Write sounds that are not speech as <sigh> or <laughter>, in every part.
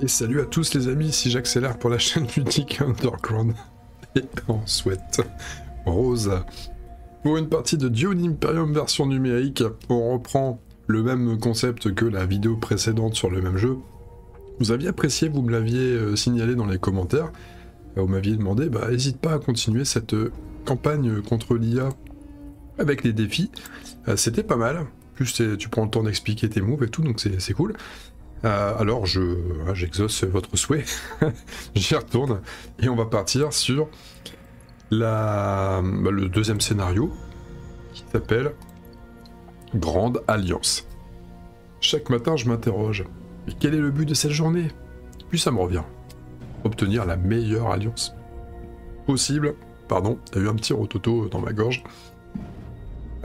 Et salut à tous les amis, si j'accélère pour la <laughs> chaîne ludique Underground <laughs> et on souhaite rose. Pour une partie de Dune Imperium version numérique, on reprend le même concept que la vidéo précédente sur le même jeu. Vous aviez apprécié, vous me l'aviez euh, signalé dans les commentaires. Vous m'aviez demandé, bah n'hésite pas à continuer cette euh, campagne contre l'IA avec les défis. Euh, c'était pas mal. Plus tu prends le temps d'expliquer tes moves et tout, donc c'est cool. Euh, alors je hein, j'exauce votre souhait, <laughs> j'y retourne et on va partir sur la, bah, le deuxième scénario qui s'appelle Grande Alliance. Chaque matin, je m'interroge. quel est le but de cette journée Puis ça me revient. Obtenir la meilleure alliance possible. Pardon, il y a eu un petit rototo dans ma gorge.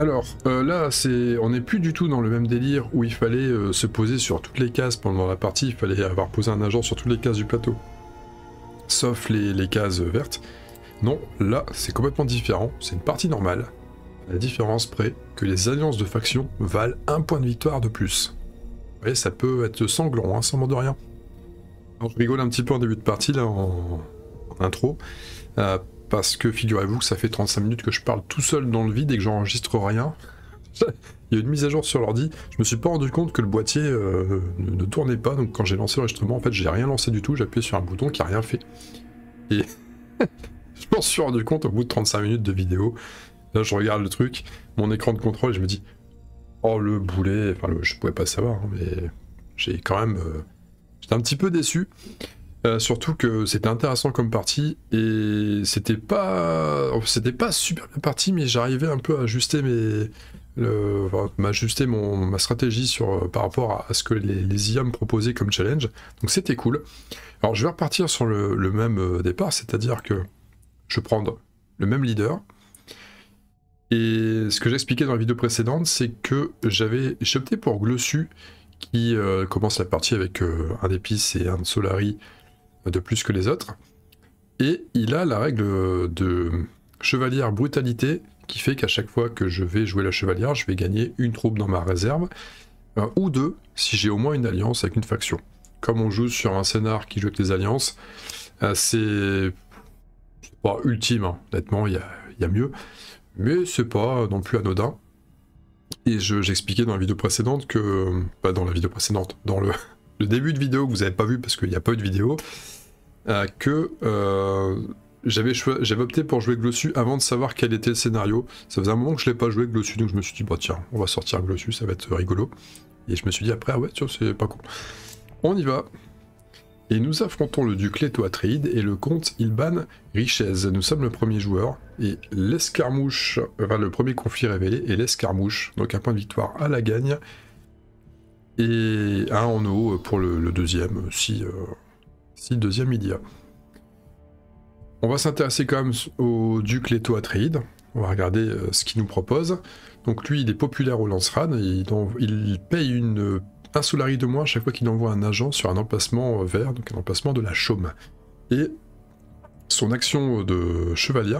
Alors euh, là, c'est, on n'est plus du tout dans le même délire où il fallait euh, se poser sur toutes les cases pendant la partie. Il fallait avoir posé un agent sur toutes les cases du plateau, sauf les, cases vertes. Non, là, c'est complètement différent. C'est une partie normale, la différence près que les alliances de factions valent un point de victoire de plus. Vous voyez, ça peut être sanglant, hein, sans mot de rien. je rigole un petit peu en début de partie là, en, intro. Euh, parce que figurez-vous que ça fait 35 minutes que je parle tout seul dans le vide et que j'enregistre rien. <laughs> Il y a une mise à jour sur l'ordi, je me suis pas rendu compte que le boîtier euh, ne, tournait pas, donc quand j'ai lancé l'enregistrement, en fait j'ai rien lancé du tout, j'ai appuyé sur un bouton qui a rien fait. Et <laughs> je m'en suis rendu compte au bout de 35 minutes de vidéo. Là je regarde le truc, mon écran de contrôle, et je me dis, oh le boulet, enfin je pouvais pas savoir, hein, mais j'ai quand même... Euh, j'étais un petit peu déçu. Euh, surtout que c'était intéressant comme partie et c'était pas super bien parti mais j'arrivais un peu à ajuster mes ma stratégie sur euh, par rapport à, ce que les, les proposaient comme challenge donc c'était cool alors je vais repartir sur le, même euh, départ c'est à dire que je prends le même leader et ce que j'expliquais dans la vidéo précédente c'est que j'avais j'ai opté pour Glossu qui commence la partie avec un d'épice et un Solari de plus que les autres. Et il a la règle de chevalière brutalité qui fait qu'à chaque fois que je vais jouer la chevalière, je vais gagner une troupe dans ma réserve, euh, ou deux, si j'ai au moins une alliance avec une faction. Comme on joue sur un scénar qui joue avec les alliances, euh, c'est pas ultime, hein. honnêtement, il y, a, mieux, mais c'est pas non plus anodin. Et j'expliquais dans la vidéo précédente que, pas euh, bah, dans la vidéo précédente, dans le, le début de vidéo que vous n'avez pas vu parce qu'il n'y a eu de vidéo, euh, que euh, j'avais opté pour jouer Glossu avant de savoir quel était le scénario. Ça faisait un moment que je ne l'ai pas joué Glossu, donc je me suis dit, bah tiens, on va sortir Glossu, ça va être euh, rigolo. Et je me suis dit après, ah ouais, tiens, c'est pas Cool. On y va. Et nous affrontons le duc Leto Atreide et le comte Ilban Richez. Nous sommes le premier joueur et l'escarmouche, enfin le premier conflit révélé et l'escarmouche. Donc un point de victoire à la gagne et un en eau pour le, deuxième, si, euh, deuxième il On va s'intéresser quand même au duc Leto Atreide. On va regarder euh, ce qu'il nous propose. Donc lui, il est populaire au Lanceran. Il, il paye une, un solari de moins chaque fois qu'il envoie un agent sur un emplacement euh, vert, donc un emplacement de la chaume. Et son action de chevalier,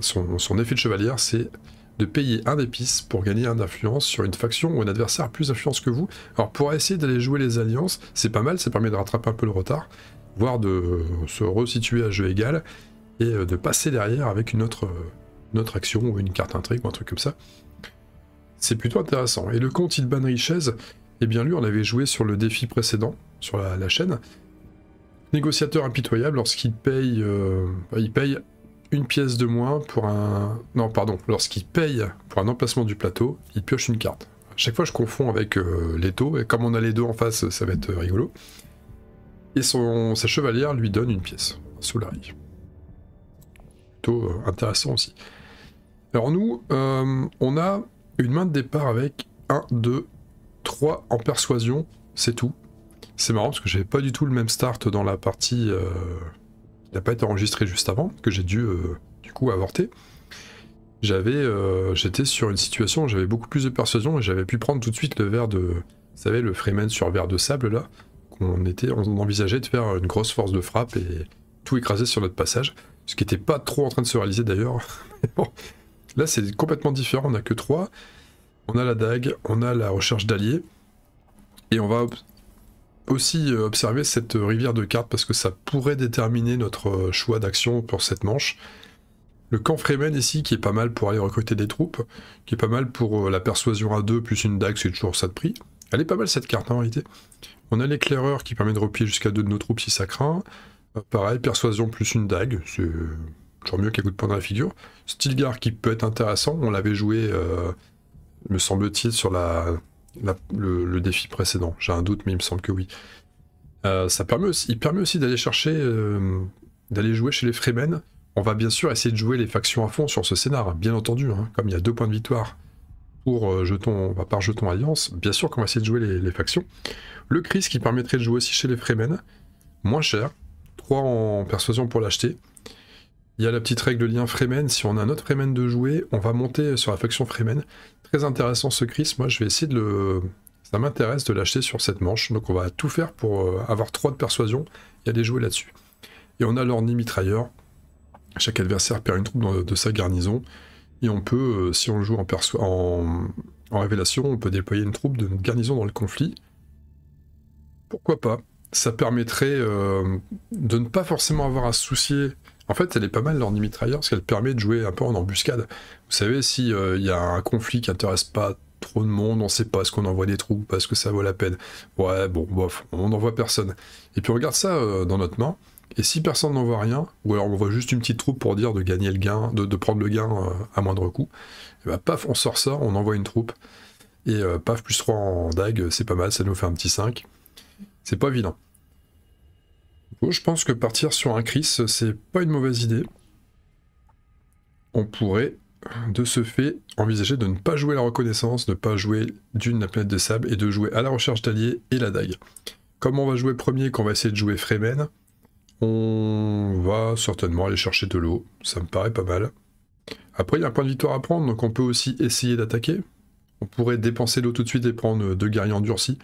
son, son effet de chevalier, c'est de payer un épice pour gagner un influence sur une faction ou un adversaire plus influence que vous. Alors pour essayer d'aller jouer les alliances, c'est pas mal, ça permet de rattraper un peu le retard, voire de se resituer à jeu égal et euh, de passer derrière avec une autre, action ou une carte intrigue ou un truc comme ça. C'est plutôt intéressant. Et le compte Ilban Richesse, eh bien lui on l'avait joué sur le défi précédent, sur la, chaîne. Négociateur impitoyable, lorsqu'il paye, euh, il paye une pièce de moins pour un... Non, pardon, lorsqu'il paye pour un emplacement du plateau, il pioche une carte. chaque fois, je confonds avec euh, les taux, et comme on a les deux en face, ça va être rigolo. Et son, sa chevalière lui donne une pièce, Sous soulari. Plutôt euh, intéressant aussi. Alors nous, euh, on a une main de départ avec 1, 2, 3 en persuasion, c'est tout. C'est marrant parce que j'avais pas du tout le même start dans la partie qui n'a pas été enregistré juste avant, que j'ai dû euh, du coup avorter, j'avais, euh, j'étais sur une situation où j'avais beaucoup plus de persuasion et j'avais pu prendre tout de suite le verre de, vous savez, le Freeman sur verre de sable là, qu'on était, on envisageait de faire une grosse force de frappe et tout écraser sur notre passage, ce qui n'était pas trop en train de se réaliser d'ailleurs. <laughs> bon, là c'est complètement différent, on n'a que trois on a la dague, on a la recherche d'alliés, et on va aussi euh, observer cette euh, rivière de cartes parce que ça pourrait déterminer notre euh, choix d'action pour cette manche. Le camp Fremen ici, qui est pas mal pour aller recruter des troupes, qui est pas mal pour la persuasion à deux plus une dague, c'est toujours ça de prix. Elle est pas mal cette carte hein, en réalité. On a l'éclaireur qui permet de replier jusqu'à deux de nos troupes si ça craint. pareil, persuasion plus une dague, c'est toujours mieux qu'à coup de poing dans la figure. Stilgar qui peut être intéressant, on l'avait joué, me semble-t-il, sur la le, défi précédent. J'ai un doute, mais il me semble que oui. Euh, ça permet aussi, il permet aussi d'aller chercher, euh, d'aller jouer chez les Fremen. On va bien sûr essayer de jouer les factions à fond sur ce scénar, bien entendu. Hein, comme il y a deux points de victoire pour euh, bah, par jeton alliance, bien sûr qu'on va essayer de jouer les, factions. Le Chris qui permettrait de jouer aussi chez les Fremen, moins cher, 3 en persuasion pour l'acheter. Il y a la petite règle de lien Fremen, si on a un autre Fremen de jouer, on va monter sur la faction Fremen. Très intéressant ce Chris, moi je vais essayer de le... Ça m'intéresse de l'acheter sur cette manche, donc on va tout faire pour euh, avoir 3 de persuasion, et aller jouer là-dessus. Et on a l'orni mitrailleur, chaque adversaire perd une troupe de sa garnison, et on peut, euh, si on le joue en, en... révélation, on peut déployer une troupe de notre garnison dans le conflit. Pourquoi pas ça permettrait euh, de ne pas forcément avoir à soucier en fait, elle est pas mal leur mitrailleur parce qu'elle permet de jouer un peu en embuscade. Vous savez, si euh, il y a un conflit qui intéresse pas trop de monde, on sait pas ce qu'on envoie des troupes, parce que ça vaut la peine. Ouais, bon, bof, on n'envoie personne. Et puis on regarde ça euh, dans notre main, et si personne n'envoie rien, ou alors on voit juste une petite troupe pour dire de gagner le gain, de, prendre le gain euh, à moindre coût, et bah paf, on sort ça, on envoie une troupe, et paf, plus 3 en dague, c'est pas mal, ça nous fait un petit 5. C'est pas évident. Oh, je pense que partir sur un Chris, c'est pas une mauvaise idée. On pourrait, de ce fait, envisager de ne pas jouer la reconnaissance, de ne pas jouer d'une la planète de sable et de jouer à la recherche d'alliés et la dague. Comme on va jouer premier, qu'on va essayer de jouer Fremen, on va certainement aller chercher de l'eau. Ça me paraît pas mal. Après, il y a un point de victoire à prendre, donc on peut aussi essayer d'attaquer. On pourrait dépenser l'eau tout de suite et prendre deux guerriers endurcis.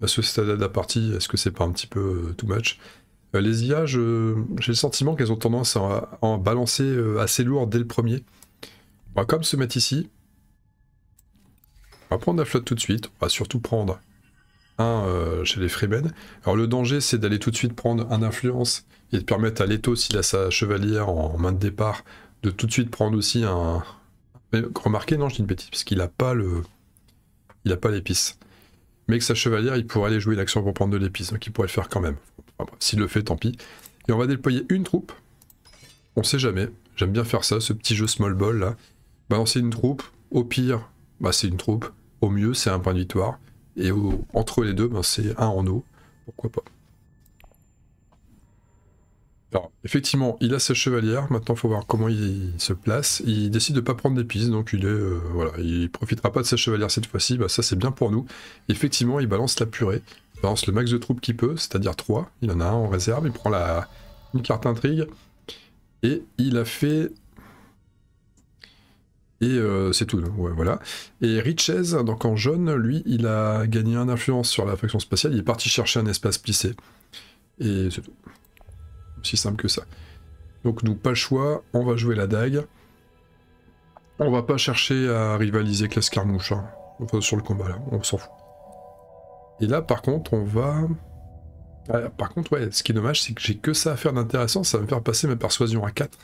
À ce stade de la partie, est-ce que c'est pas un petit peu euh, too much euh, les IA, j'ai le sentiment qu'elles ont tendance à, en balancer euh, assez lourd dès le premier. On va comme se mettre ici. On va prendre la flotte tout de suite. On va surtout prendre un euh, chez les Freemen. Alors le danger, c'est d'aller tout de suite prendre un influence et de permettre à Leto, s'il a sa chevalière en main de départ, de tout de suite prendre aussi un... remarquez, non, je dis une bêtise, parce qu'il n'a pas le... Il a pas l'épice. Mais que sa chevalière, il pourrait aller jouer l'action pour prendre de l'épice, donc il pourrait le faire quand même. S'il le fait, tant pis. Et on va déployer une troupe. On sait jamais. J'aime bien faire ça, ce petit jeu small ball là. Balancer une troupe. Au pire, bah, c'est une troupe. Au mieux, c'est un point de victoire. Et entre les deux, bah, c'est un en eau. Pourquoi pas. Alors, effectivement, il a sa chevalière. Maintenant, il faut voir comment il se place. Il décide de ne pas prendre des d'épices, donc il est, euh, voilà, profitera pas de sa chevalière cette fois-ci. Bah, ça, c'est bien pour nous. Effectivement, il balance la purée le max de troupes qu'il peut, c'est-à-dire 3. Il en a un en réserve, il prend la... une carte intrigue. Et il a fait... Et euh, c'est tout, voilà. Et Riches, donc en jaune, lui, il a gagné un influence sur la faction spatiale, il est parti chercher un espace plissé. Et c'est tout. Aussi simple que ça. Donc nous, pas le choix, on va jouer la dague. On va pas chercher à rivaliser avec Carmouche. Hein. sur le combat là, on s'en fout. Et là, par contre, on va... Ah, par contre, ouais, ce qui est dommage, c'est que j'ai que ça à faire d'intéressant, ça va me faire passer ma persuasion à 4.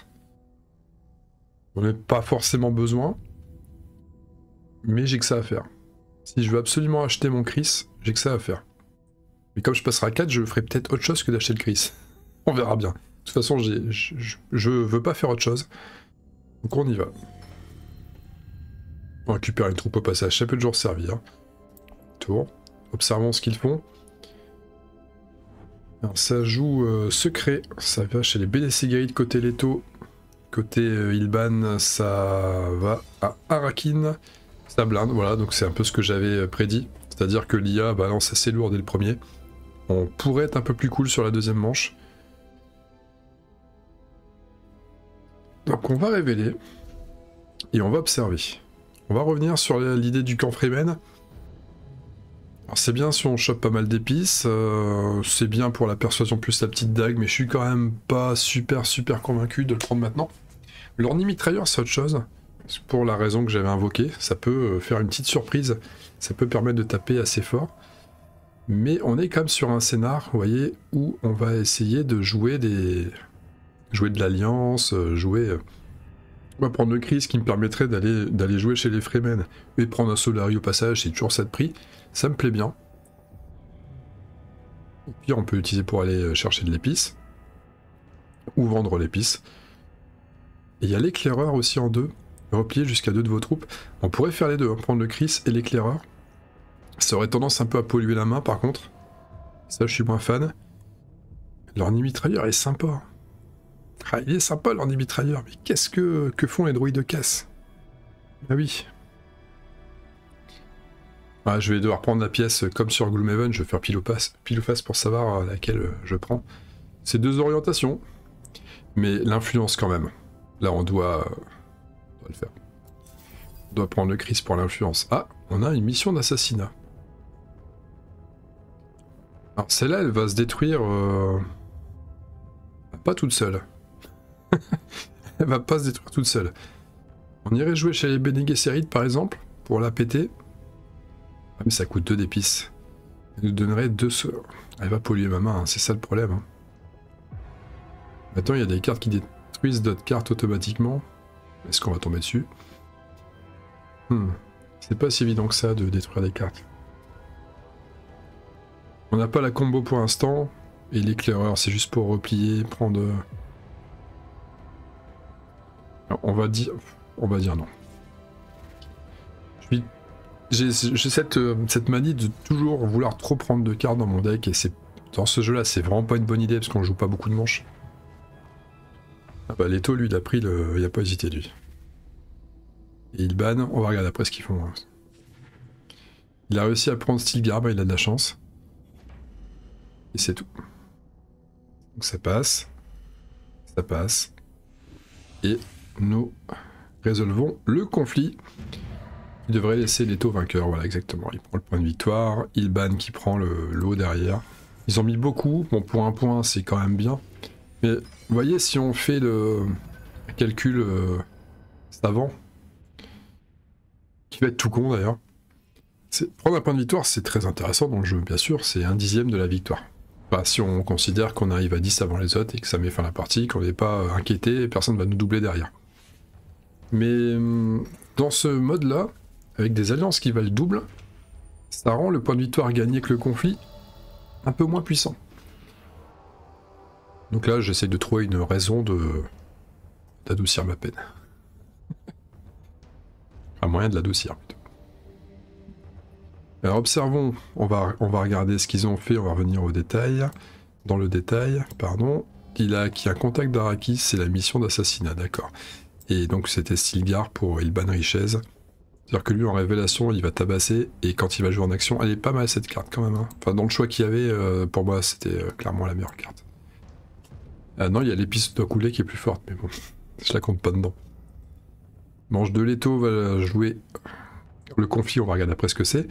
On n'a pas forcément besoin, mais j'ai que ça à faire. Si je veux absolument acheter mon Chris, j'ai que ça à faire. Mais comme je passerai à 4, je ferai peut-être autre chose que d'acheter le Chris. <laughs> on verra bien. De toute façon, je, veux pas faire autre chose. Donc on y va. On récupère une troupe au passage, ça peut toujours servir. Tour observant ce qu'ils font. ça joue euh, secret, ça va chez les de côté Leto. Côté euh, Ilban, ça va à Arakin, ça blinde, voilà, donc c'est un peu ce que j'avais euh, prédit. C'est-à-dire que l'IA balance assez lourd dès le premier. On pourrait être un peu plus cool sur la deuxième manche. Donc on va révéler et on va observer. On va revenir sur l'idée du camp Freeman c'est bien si on chope pas mal d'épices, euh, c'est bien pour la persuasion plus la petite dague, mais je suis quand même pas super super convaincu de le prendre maintenant. L'ornimitrailleur c'est autre chose, pour la raison que j'avais invoquée, ça peut euh, faire une petite surprise, ça peut permettre de taper assez fort. Mais on est quand même sur un scénar, vous voyez, où on va essayer de jouer des... jouer de l'alliance, euh, jouer... On va prendre le Chris qui me permettrait d'aller jouer chez les Fremen et prendre un Solari au passage, c'est toujours ça de prix. Ça me plaît bien. Au pire, on peut l'utiliser pour aller euh, chercher de l'épice. Ou vendre l'épice. Et il y a l'éclaireur aussi en deux. Replier jusqu'à deux de vos troupes. On pourrait faire les deux, On hein, prendre le Chris et l'éclaireur. Ça aurait tendance un peu à polluer la main par contre. Ça, je suis moins fan. L'ornimitrailleur est sympa. Ah, il est sympa l'ornimitrailleur. mais qu'est-ce que, que font les droïdes de casse Ah oui, bah, je vais devoir prendre la pièce euh, comme sur Gloomhaven, je vais faire pile ou face, pile pour savoir euh, laquelle euh, je prends. Ces deux orientations, mais l'influence quand même. Là, on doit, on doit le faire. doit prendre le Chris pour l'influence. Ah, on a une mission d'assassinat. Alors celle-là, elle va se détruire pas toute seule. <laughs> elle va pas se détruire toute seule. On irait jouer chez les Bene par exemple, pour la péter. Mais mais ça coûte 2 d'épices. Elle nous donnerait 2 deux... Elle va polluer ma main, hein, c'est ça le problème. Attends, hein. Maintenant, il y a des cartes qui détruisent d'autres cartes automatiquement. Est-ce qu'on va tomber dessus hmm. C'est pas si évident que ça de détruire des cartes. On n'a pas la combo pour l'instant. Et l'éclaireur, c'est juste pour replier, prendre... Euh, on va dire... On va dire non. Je vais j'ai euh, cette, manie de toujours vouloir trop prendre de cartes dans mon deck et c'est dans ce jeu là c'est vraiment pas une bonne idée parce qu'on joue pas beaucoup de manches. Ah bah Leto lui il a pris le. il a pas hésité lui. Et il banne, on va regarder après ce qu'ils font. Hein. Il a réussi à prendre Steel Garb, il a de la chance. Et c'est tout. Donc ça passe. Ça passe. Et nous résolvons le conflit. Il devrait laisser les taux vainqueurs voilà exactement. Il prend le point de victoire, il ban qui prend le lot derrière. Ils ont mis beaucoup, bon pour un point c'est quand même bien. Mais vous voyez si on fait le calcul euh, avant qui va être tout con d'ailleurs. Prendre un point de victoire c'est très intéressant dans le jeu, bien sûr, c'est un dixième de la victoire. pas si on considère qu'on arrive à 10 avant les autres et que ça met fin à la partie, qu'on n'est pas euh, inquiété personne ne va nous doubler derrière. Mais hum, dans ce mode là, avec des alliances qui valent double, ça rend le point de victoire gagné que le conflit un peu moins puissant. Donc là, j'essaie de trouver une raison de d'adoucir ma peine. <laughs> un moyen de l'adoucir plutôt. Alors observons, on va, on va regarder ce qu'ils ont fait, on va revenir au détail. Dans le détail, pardon, il a acquis un contact d'Arakis, c'est la mission d'assassinat, d'accord. Et donc c'était Stilgar pour Ilban Richez. C'est-à-dire que lui, en révélation, il va tabasser, et quand il va jouer en action, elle est pas mal cette carte quand même. Hein. Enfin, dans le choix qu'il y avait, euh, pour moi, c'était euh, clairement la meilleure carte. Ah non, il y a l'épice de couler qui est plus forte, mais bon, <laughs> je la compte pas dedans. Mange de l'étau, va jouer le conflit, on va regarder après ce que c'est.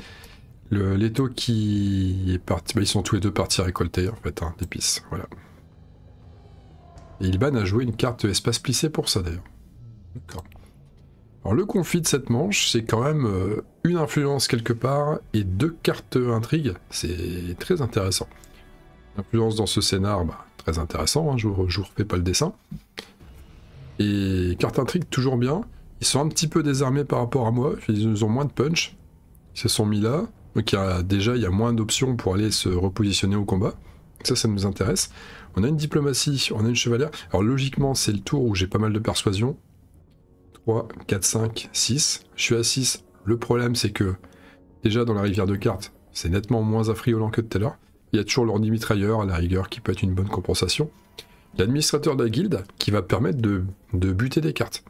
Le l'étau qui est parti, bah, ils sont tous les deux partis récolter en fait, hein, l'épice. voilà. Et Ilban a joué une carte euh, espace plissé pour ça d'ailleurs. D'accord. Alors le conflit de cette manche, c'est quand même euh, une influence quelque part et deux cartes intrigues, C'est très intéressant. L'influence dans ce scénar, bah, très intéressant, hein, je ne vous refais pas le dessin. Et cartes intrigue, toujours bien. Ils sont un petit peu désarmés par rapport à moi, ils ont moins de punch. Ils se sont mis là, donc a, déjà il y a moins d'options pour aller se repositionner au combat. Ça, ça nous intéresse. On a une diplomatie, on a une chevalière. Alors logiquement, c'est le tour où j'ai pas mal de persuasion. 3, 4, 5, 6. Je suis à 6. Le problème, c'est que déjà dans la rivière de cartes, c'est nettement moins affriolant que tout à l'heure. Il y a toujours l'ordi mitrailleur à la rigueur qui peut être une bonne compensation. L'administrateur de la guilde qui va permettre de, de buter des cartes.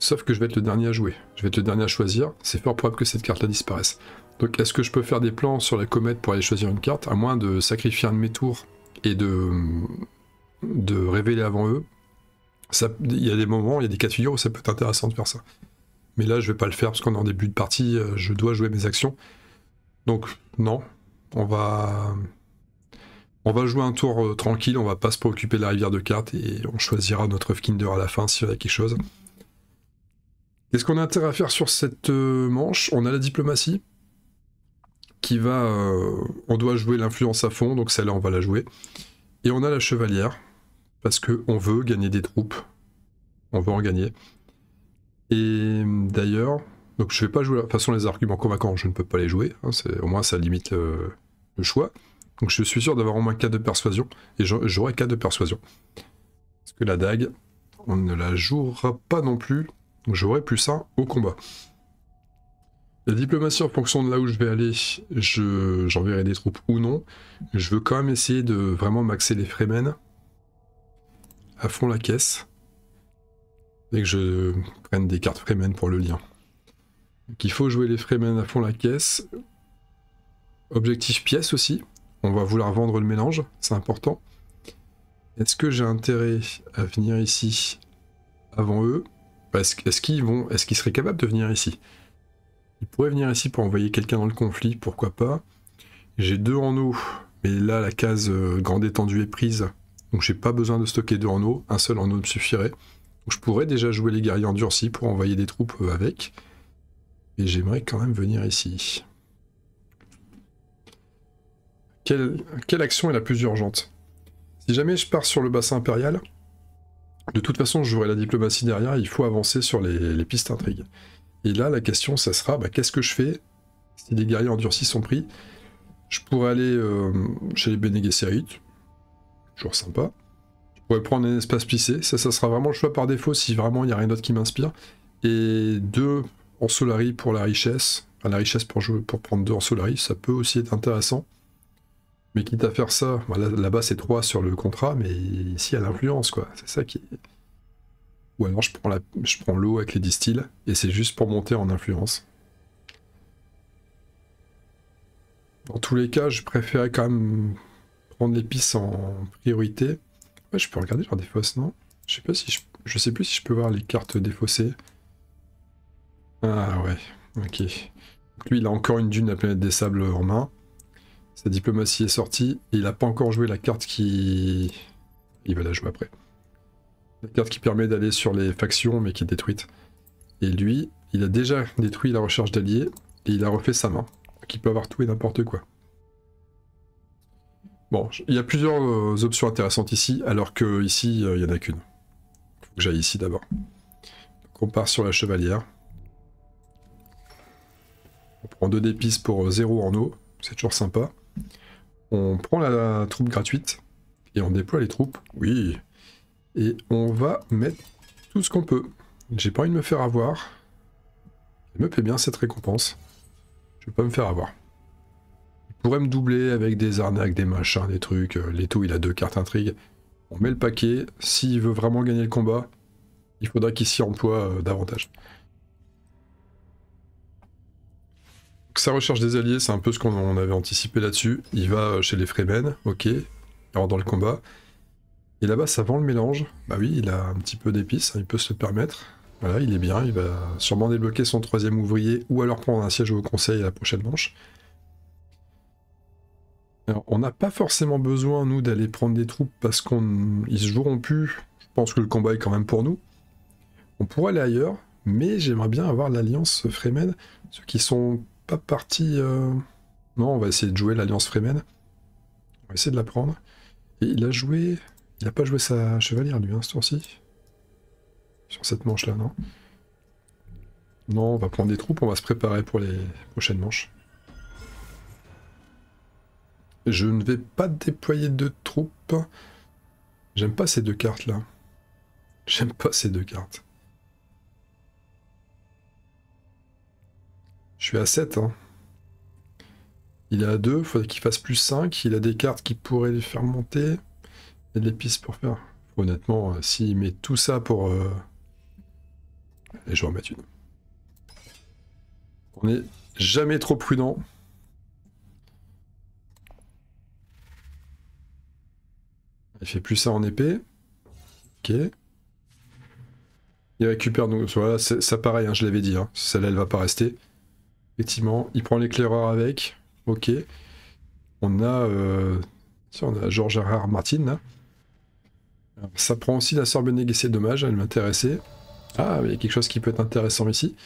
Sauf que je vais être le dernier à jouer. Je vais être le dernier à choisir. C'est fort probable que cette carte-là disparaisse. Donc est-ce que je peux faire des plans sur la comète pour aller choisir une carte, à moins de sacrifier un de mes tours et de, de révéler avant eux il y a des moments, il y a des cas de figure où ça peut être intéressant de faire ça. Mais là, je vais pas le faire parce qu'on est en début de partie, euh, je dois jouer mes actions. Donc, non. On va. On va jouer un tour euh, tranquille, on va pas se préoccuper de la rivière de cartes et on choisira notre Kinder à la fin s'il y a quelque chose. Qu'est-ce qu'on a intérêt à faire sur cette euh, manche On a la diplomatie qui va. on doit jouer l'influence à fond, donc celle-là on va la jouer. Et on a la chevalière parce qu'on veut gagner des troupes. On veut en gagner. Et d'ailleurs, donc je vais pas jouer. De toute façon, les arguments convaincants, je ne peux pas les jouer. Hein, au moins, ça limite euh, le, choix. Donc je suis sûr d'avoir au moins 4 de persuasion. Et j'aurai 4 de persuasion. Parce que la dague, on ne la jouera pas non plus. Donc j'aurai plus ça au combat. La diplomatie en fonction de là où je vais aller, j'enverrai des troupes ou non. Je veux quand même essayer de vraiment maxer les Fremen à fond la caisse et que je prenne des cartes fremen pour le lien. Qu'il faut jouer les fremen à fond la caisse. Objectif pièce aussi. On va vouloir vendre le mélange, c'est important. Est-ce que j'ai intérêt à venir ici avant eux Est-ce qu'ils vont, est-ce qu'ils seraient capables de venir ici Ils pourraient venir ici pour envoyer quelqu'un dans le conflit, pourquoi pas. J'ai deux en eau, mais là la case euh, grande étendue est prise. Donc j'ai pas besoin de stocker deux en eau, un seul en eau me suffirait. je pourrais déjà jouer les guerriers endurcis pour envoyer des troupes euh, avec. Et j'aimerais quand même venir ici. Quelle, action est la plus urgente Si jamais je pars sur le bassin impérial, de toute façon je jouerai la diplomatie derrière, il faut avancer sur les, pistes intrigues. Et là la question ça sera, bah, qu'est-ce que je fais si les guerriers endurcis sont pris Je pourrais aller euh, chez les Bene Gesserit, Toujours sympa. Je pourrais prendre un espace pissé. Ça, ça sera vraiment le choix par défaut si vraiment il n'y a rien d'autre qui m'inspire. Et deux en solari pour la richesse. Enfin, la richesse pour, jouer, pour prendre deux en solari, ça peut aussi être intéressant. Mais quitte à faire ça, bah, là-bas c'est trois sur le contrat, mais ici à l'influence, quoi. C'est ça qui. Ou alors je prends, la... je prends l'eau avec les distils, et c'est juste pour monter en influence. Dans tous les cas, je préférais quand même prendre l'épice en priorité. je peux regarder genre des fosses, non Je sais pas si je... sais plus si je peux voir les cartes défaussées. Ah ouais, ok. lui, il a encore une dune à la planète des sables en main. Sa diplomatie est sortie et il n'a pas encore joué la carte qui... Il va la jouer après. La carte qui permet d'aller sur les factions mais qui est détruite. Et lui, il a déjà détruit la recherche d'alliés et il a refait sa main. Donc il peut avoir tout et n'importe quoi. Bon, il y a plusieurs euh, options intéressantes ici, alors que ici, euh, il n'y en a qu'une. Faut que j'aille ici d'abord. on part sur la chevalière. On prend deux d'épices pour euh, zéro en eau, c'est toujours sympa. On prend la, troupe gratuite et on déploie les troupes. Oui. Et on va mettre tout ce qu'on peut. J'ai pas envie de me faire avoir. Elle me fait bien cette récompense. Je vais pas me faire avoir pourrait me doubler avec des arnaques, des machins, des trucs. Euh, Leto, il a deux cartes intrigue. On met le paquet. S'il veut vraiment gagner le combat, il faudra qu'il s'y emploie euh, davantage. que sa recherche des alliés, c'est un peu ce qu'on avait anticipé là-dessus. Il va euh, chez les Fremen, ok. alors dans le combat. Et là-bas, ça vend le mélange. Bah oui, il a un petit peu d'épices, hein, il peut se le permettre. Voilà, il est bien, il va sûrement débloquer son troisième ouvrier ou alors prendre un siège au conseil à la prochaine manche on n'a pas forcément besoin, nous, d'aller prendre des troupes parce qu'ils se joueront plus. Je pense que le combat est quand même pour nous. On pourrait aller ailleurs, mais j'aimerais bien avoir l'alliance Fremen. Ceux qui sont pas partis... Euh, non, on va essayer de jouer l'alliance Fremen. On va essayer de la prendre. Et il a joué... Il n'a pas joué sa chevalière, lui, hein, ce tour-ci. Sur cette manche-là, non Non, on va prendre des troupes, on va se préparer pour les prochaines manches. Je ne vais pas déployer de troupes. J'aime pas ces deux cartes là. J'aime pas ces deux cartes. Je suis à 7. Hein. Il est à 2, il faudrait qu'il fasse plus 5. Il a des cartes qui pourraient les faire monter. Il y a de l'épice pour faire. Honnêtement, euh, s'il met tout ça pour... les euh, Allez, je vais en mettre une. On n'est jamais trop prudent. Il fait plus ça en épée. Ok. Il récupère donc. Voilà, ça pareil, hein, je l'avais dit. Hein, celle-là, elle va pas rester. Effectivement, il prend l'éclaireur avec. Ok. On a. Euh... on a Georges-Gérard Martin là. ça prend aussi la sorbe C'est dommage, elle m'intéressait. Ah, il y a quelque chose qui peut être intéressant ici.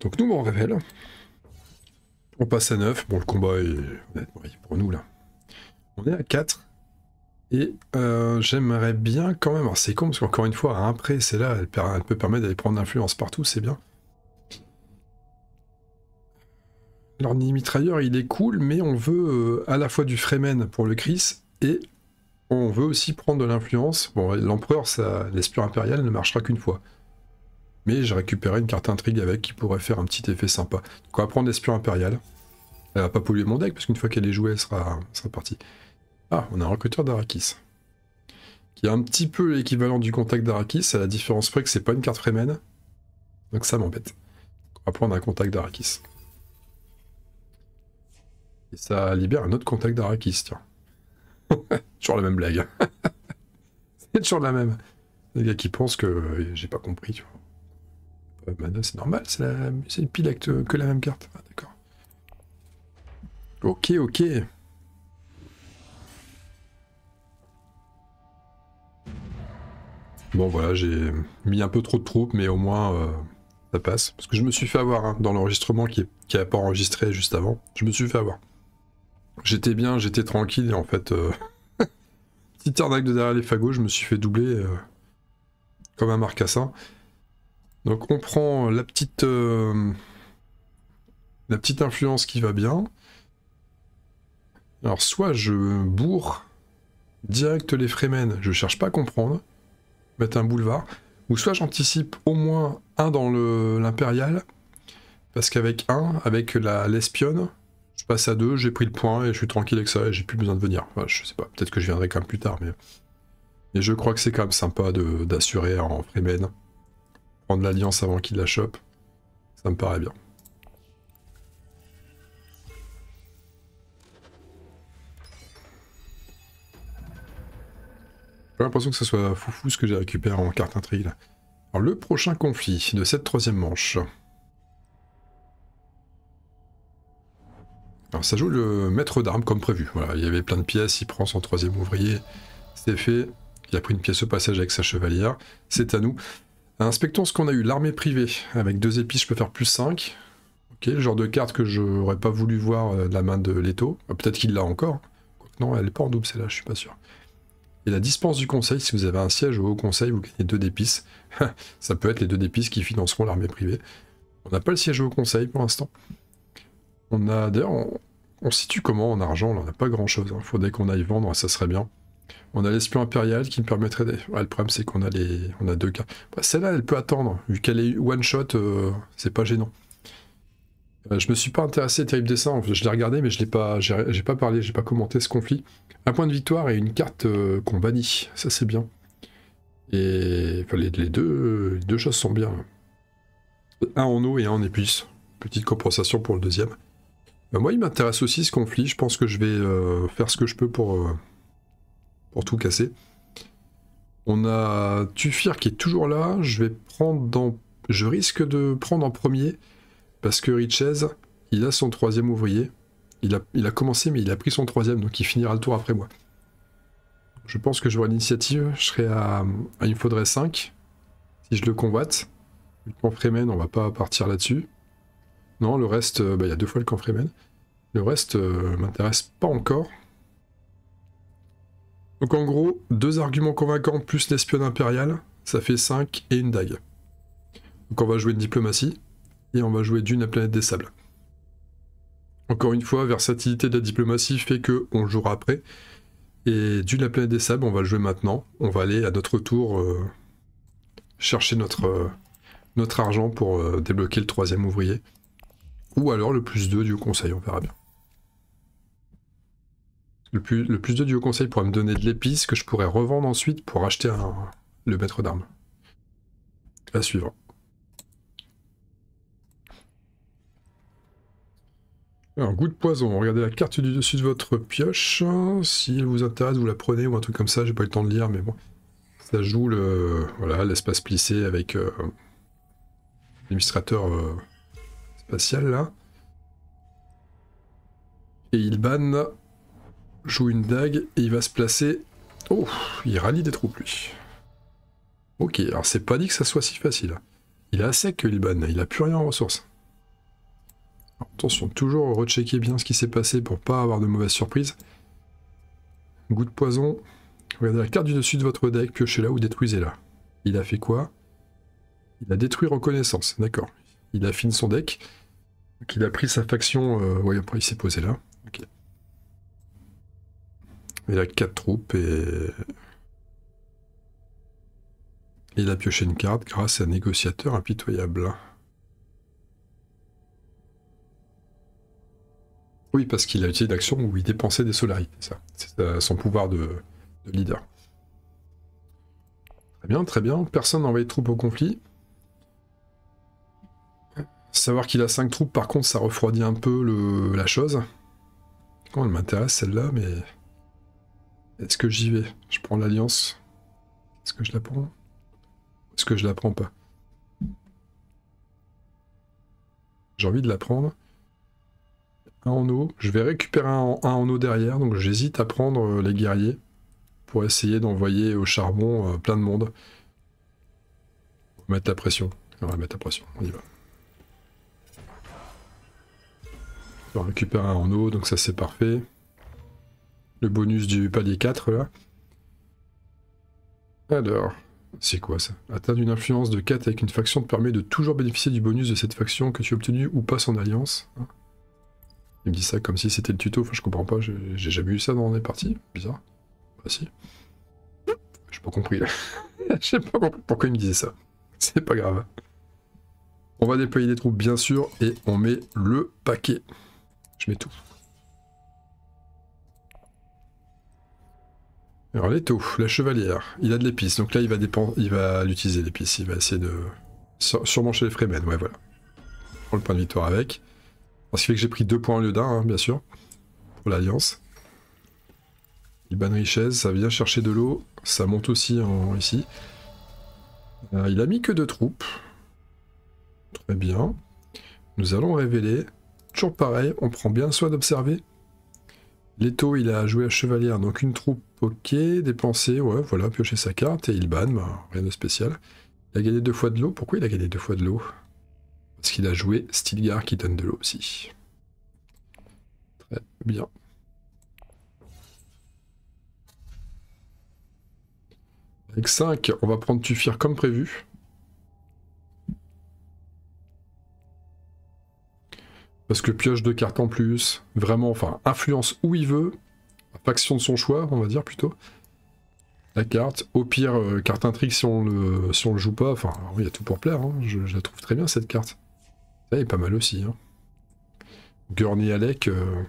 Donc nous, on révèle. On passe à 9. Bon, le combat est pour nous là. On est à 4. Et euh, j'aimerais bien quand même, c'est con parce qu'encore une fois, après, un c'est là, elle, peut permettre d'aller prendre l'influence partout, c'est bien. Mitrailleur, il est cool, mais on veut euh, à la fois du Fremen pour le Chris, et on veut aussi prendre de l'influence. Bon, l'empereur, l'espion impérial ne marchera qu'une fois. Mais j'ai récupéré une carte intrigue avec qui pourrait faire un petit effet sympa. Donc on va prendre l'espion impérial. Elle va pas polluer mon deck, parce qu'une fois qu'elle est jouée, sera, elle sera partie. Ah, on a un recruteur d'Arakis. Qui est un petit peu l'équivalent du contact d'Arakis, à la différence près que c'est pas une carte Fremen. Donc ça m'embête. On va prendre un contact d'Arakis. Et ça libère un autre contact d'Arakis, tiens. <laughs> toujours la même blague. <laughs> c'est toujours la même. Les gars qui pensent que euh, j'ai pas compris, tu vois. Euh, c'est normal, c'est la... le pile euh, que la même carte. Ah, d'accord. Ok, ok. Bon voilà, j'ai mis un peu trop de troupes, mais au moins euh, ça passe. Parce que je me suis fait avoir hein, dans l'enregistrement qui, n'a pas enregistré juste avant. Je me suis fait avoir. J'étais bien, j'étais tranquille, et en fait, euh. <laughs> petite arnaque de derrière les fagots, je me suis fait doubler euh, comme un marcassin. Donc on prend la petite, la petite influence qui va bien. Alors soit je bourre direct les Fremen, je cherche pas à comprendre un boulevard, ou soit j'anticipe au moins un dans l'impérial, parce qu'avec un, avec la l'espionne, je passe à deux, j'ai pris le point et je suis tranquille avec ça et j'ai plus besoin de venir. je sais pas, peut-être que je viendrai quand même plus tard, mais. je crois que c'est quand même sympa d'assurer en Fremen, prendre l'alliance avant qu'il la chope, ça me paraît bien. J'ai l'impression que ce soit foufou ce que j'ai récupéré en carte intrigue. Alors, le prochain conflit de cette troisième manche. Alors ça joue le maître d'armes comme prévu. Voilà, il y avait plein de pièces, il prend son troisième ouvrier, c'est fait. Il a pris une pièce au passage avec sa chevalière. C'est à nous. Inspectons ce qu'on a eu, l'armée privée. Avec deux épices, je peux faire plus 5. Ok, le genre de carte que j'aurais pas voulu voir euh, de la main de Leto. Ah, peut-être qu'il l'a encore. Non, elle n'est pas en double, celle-là, je suis pas sûr et la dispense du conseil, si vous avez un siège au haut conseil, vous gagnez deux d'épices. <laughs> ça peut être les deux d'épices qui financeront l'armée privée. On n'a pas le siège au haut conseil pour l'instant. On a d'ailleurs, on, situe comment en argent Là, On n'a pas grand chose. Il hein. faudrait qu'on aille vendre, ça serait bien. On a l'espion impérial qui me permettrait ouais, le problème c'est qu'on a les... on a deux cas. Bah, celle-là, elle peut attendre. Vu qu'elle est one shot, euh, c'est pas gênant. Euh, je me suis pas intéressé à Terrible Dessin, je l'ai regardé, mais je n'ai pas, j'ai pas parlé, j'ai pas commenté ce conflit. Un point de victoire et une carte euh, qu'on bannit, ça c'est bien. Et les, deux, les, deux, choses sont bien. Un en eau et un en épice. Petite compensation pour le deuxième. Euh, moi, il m'intéresse aussi ce conflit. Je pense que je vais faire ce que je peux pour, pour tout casser. On a Tufir qui est toujours là. Je vais prendre dans, je risque de prendre en premier parce que Riches, il a son troisième ouvrier. Il a, il a commencé, mais il a pris son troisième, donc il finira le tour après moi. Je pense que j'aurai l'initiative. Je serai à, Il me faudrait 5. Si je le convoite. Le Fremen, on va pas partir là-dessus. Non, le reste, euh, bah, il y a deux fois le camp Fremen. Le reste euh, m'intéresse pas encore. Donc en gros, deux arguments convaincants plus l'espionne impérial, ça fait 5 et une dague. Donc on va jouer une diplomatie et on va jouer Dune à Planète des Sables. Encore une fois, versatilité de la diplomatie fait que on jouera après. Et Dune à Planète des Sables, on va le jouer maintenant. On va aller à notre tour euh, chercher notre, euh, notre argent pour euh, débloquer le troisième ouvrier. Ou alors le plus 2 du conseil, on verra bien. Le plus, 2 du conseil pourra me donner de l'épice que je pourrais revendre ensuite pour acheter le maître d'armes. À suivre. Alors, goût de poison, regardez la carte du dessus de votre pioche. Si elle vous intéresse, vous la prenez ou un truc comme ça, j'ai pas eu le temps de lire, mais bon. Ça joue le voilà l'espace plissé avec euh, l'administrateur euh, spatial là. Et il banne, joue une dague et il va se placer. Oh, il rallie des troupes lui. Ok, alors c'est pas dit que ça soit si facile. Il est à sec, Ilban, il a plus rien en ressources. Attention, toujours rechecker bien ce qui s'est passé pour pas avoir de mauvaises surprises. Goût de poison. Regardez la carte du dessus de votre deck, piochez-la ou détruisez-la. Il a fait quoi Il a détruit reconnaissance, d'accord. Il affine son deck. Donc il a pris sa faction. Euh, après il s'est posé là. Il a 4 troupes et. Il a pioché une carte grâce à un négociateur impitoyable. Oui, parce qu'il a utilisé d'action où il dépensait des solarités, ça. C'est euh, son pouvoir de, leader. Très bien, très bien. Personne n'envoie de troupes au conflit. Savoir qu'il a 5 troupes, par contre, ça refroidit un peu le, la chose. quand elle m'intéresse celle-là, mais. Est-ce que j'y vais Je prends l'alliance. Est-ce que je la prends Est-ce que je la prends pas J'ai envie de la prendre un en eau. Je vais récupérer un, en eau derrière, donc j'hésite à prendre euh, les guerriers pour essayer d'envoyer au charbon euh, plein de monde. Mettre la pression. On va mettre la pression, on y va. On récupère un en eau, donc ça c'est parfait. Le bonus du palier 4 là. Alors, c'est quoi ça Atteindre une influence de 4 avec une faction te permet de toujours bénéficier du bonus de cette faction que tu as obtenu ou pas son alliance. Hein. Il me dit ça comme si c'était le tuto, enfin je comprends pas, j'ai jamais eu ça dans les parties, bizarre. Bah si. J'ai pas compris là. <laughs> j'ai pas compris pourquoi il me disait ça. C'est pas grave. On va déployer des troupes bien sûr et on met le paquet. Je mets tout. Alors l'étau, la chevalière, il a de l'épice, donc là il va il va l'utiliser l'épice, il va essayer de... Sûrement chez les Fremen, ouais voilà. On prend le point de victoire avec. Ce qui fait que j'ai pris deux points au lieu d'un, hein, bien sûr, pour l'Alliance. Il banne Richesse, ça vient chercher de l'eau, ça monte aussi en, ici. Euh, il a mis que deux troupes. Très bien. Nous allons révéler. Toujours pareil, on prend bien soin d'observer. Leto, il a joué à chevalier, donc une troupe, ok, dépensée, ouais, voilà, piocher sa carte, et il banne, ben, rien de spécial. Il a gagné deux fois de l'eau, pourquoi il a gagné deux fois de l'eau est-ce qu'il a joué Stilgar qui donne de l'eau aussi. Très bien. Avec 5, on va prendre Tufir comme prévu. Parce que pioche deux cartes en plus, vraiment, enfin, influence où il veut, faction de son choix, on va dire plutôt. La carte, au pire, euh, carte intrigue si on le, le joue pas, enfin, il y a tout pour plaire, hein. je, la trouve très bien cette carte et eh, est pas mal aussi. Hein. Gurney Alec, euh,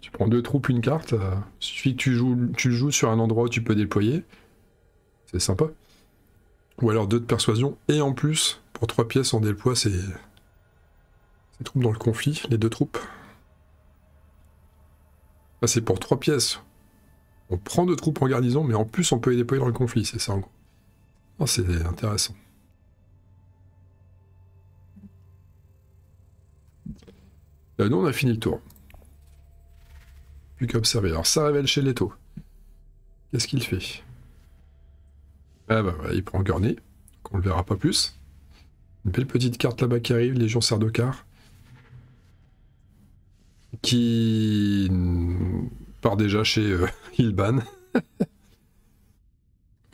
tu prends deux troupes, une carte. Euh, suffit que tu joues, tu joues sur un endroit où tu peux déployer. C'est sympa. Ou alors deux de persuasion. Et en plus, pour trois pièces, on déploie c'est, troupes dans le conflit, les deux troupes. Ah c'est pour trois pièces. On prend deux troupes en garnison, mais en plus, on peut les déployer dans le conflit. C'est ça, en gros. Ah, c'est intéressant. Euh, nous, on a fini le tour. Plus qu'observer. Alors, ça révèle chez Leto. Qu'est-ce qu'il fait Ah bah, bah, il prend Gurney. On le verra pas plus. Une belle petite carte là-bas qui arrive, Légion Sardocar Qui part déjà chez euh, <laughs> Ilban. <laughs>